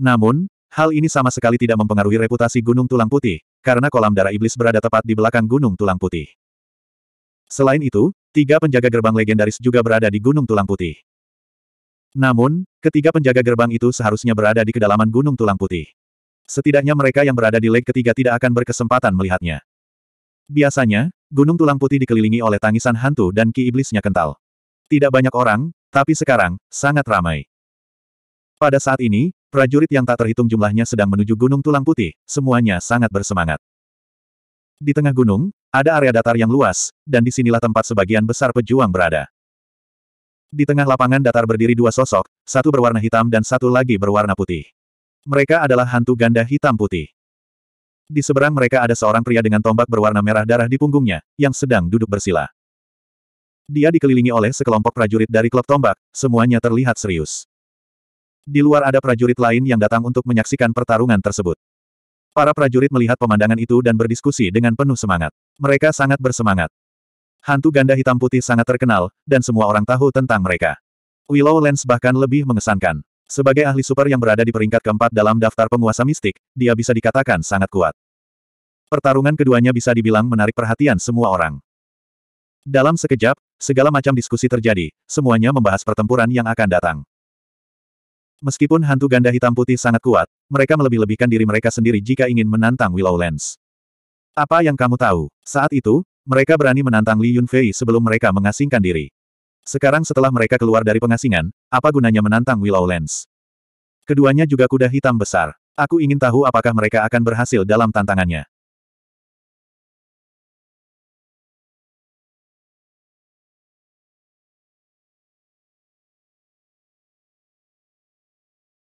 Namun, Hal ini sama sekali tidak mempengaruhi reputasi Gunung Tulang Putih, karena kolam darah iblis berada tepat di belakang Gunung Tulang Putih. Selain itu, tiga penjaga gerbang legendaris juga berada di Gunung Tulang Putih. Namun, ketiga penjaga gerbang itu seharusnya berada di kedalaman Gunung Tulang Putih. Setidaknya mereka yang berada di leg ketiga tidak akan berkesempatan melihatnya. Biasanya, Gunung Tulang Putih dikelilingi oleh tangisan hantu dan ki iblisnya kental. Tidak banyak orang, tapi sekarang, sangat ramai. Pada saat ini, Prajurit yang tak terhitung jumlahnya sedang menuju Gunung Tulang Putih, semuanya sangat bersemangat. Di tengah gunung, ada area datar yang luas, dan disinilah tempat sebagian besar pejuang berada. Di tengah lapangan datar berdiri dua sosok, satu berwarna hitam dan satu lagi berwarna putih. Mereka adalah hantu ganda hitam putih. Di seberang mereka ada seorang pria dengan tombak berwarna merah darah di punggungnya, yang sedang duduk bersila. Dia dikelilingi oleh sekelompok prajurit dari klub tombak, semuanya terlihat serius. Di luar ada prajurit lain yang datang untuk menyaksikan pertarungan tersebut. Para prajurit melihat pemandangan itu dan berdiskusi dengan penuh semangat. Mereka sangat bersemangat. Hantu ganda hitam putih sangat terkenal, dan semua orang tahu tentang mereka. Willow Lens bahkan lebih mengesankan. Sebagai ahli super yang berada di peringkat keempat dalam daftar penguasa mistik, dia bisa dikatakan sangat kuat. Pertarungan keduanya bisa dibilang menarik perhatian semua orang. Dalam sekejap, segala macam diskusi terjadi, semuanya membahas pertempuran yang akan datang. Meskipun hantu ganda hitam putih sangat kuat, mereka melebih-lebihkan diri mereka sendiri jika ingin menantang Willowlands. Apa yang kamu tahu? Saat itu, mereka berani menantang Li Yunfei sebelum mereka mengasingkan diri. Sekarang setelah mereka keluar dari pengasingan, apa gunanya menantang Willowlands? Keduanya juga kuda hitam besar. Aku ingin tahu apakah mereka akan berhasil dalam tantangannya.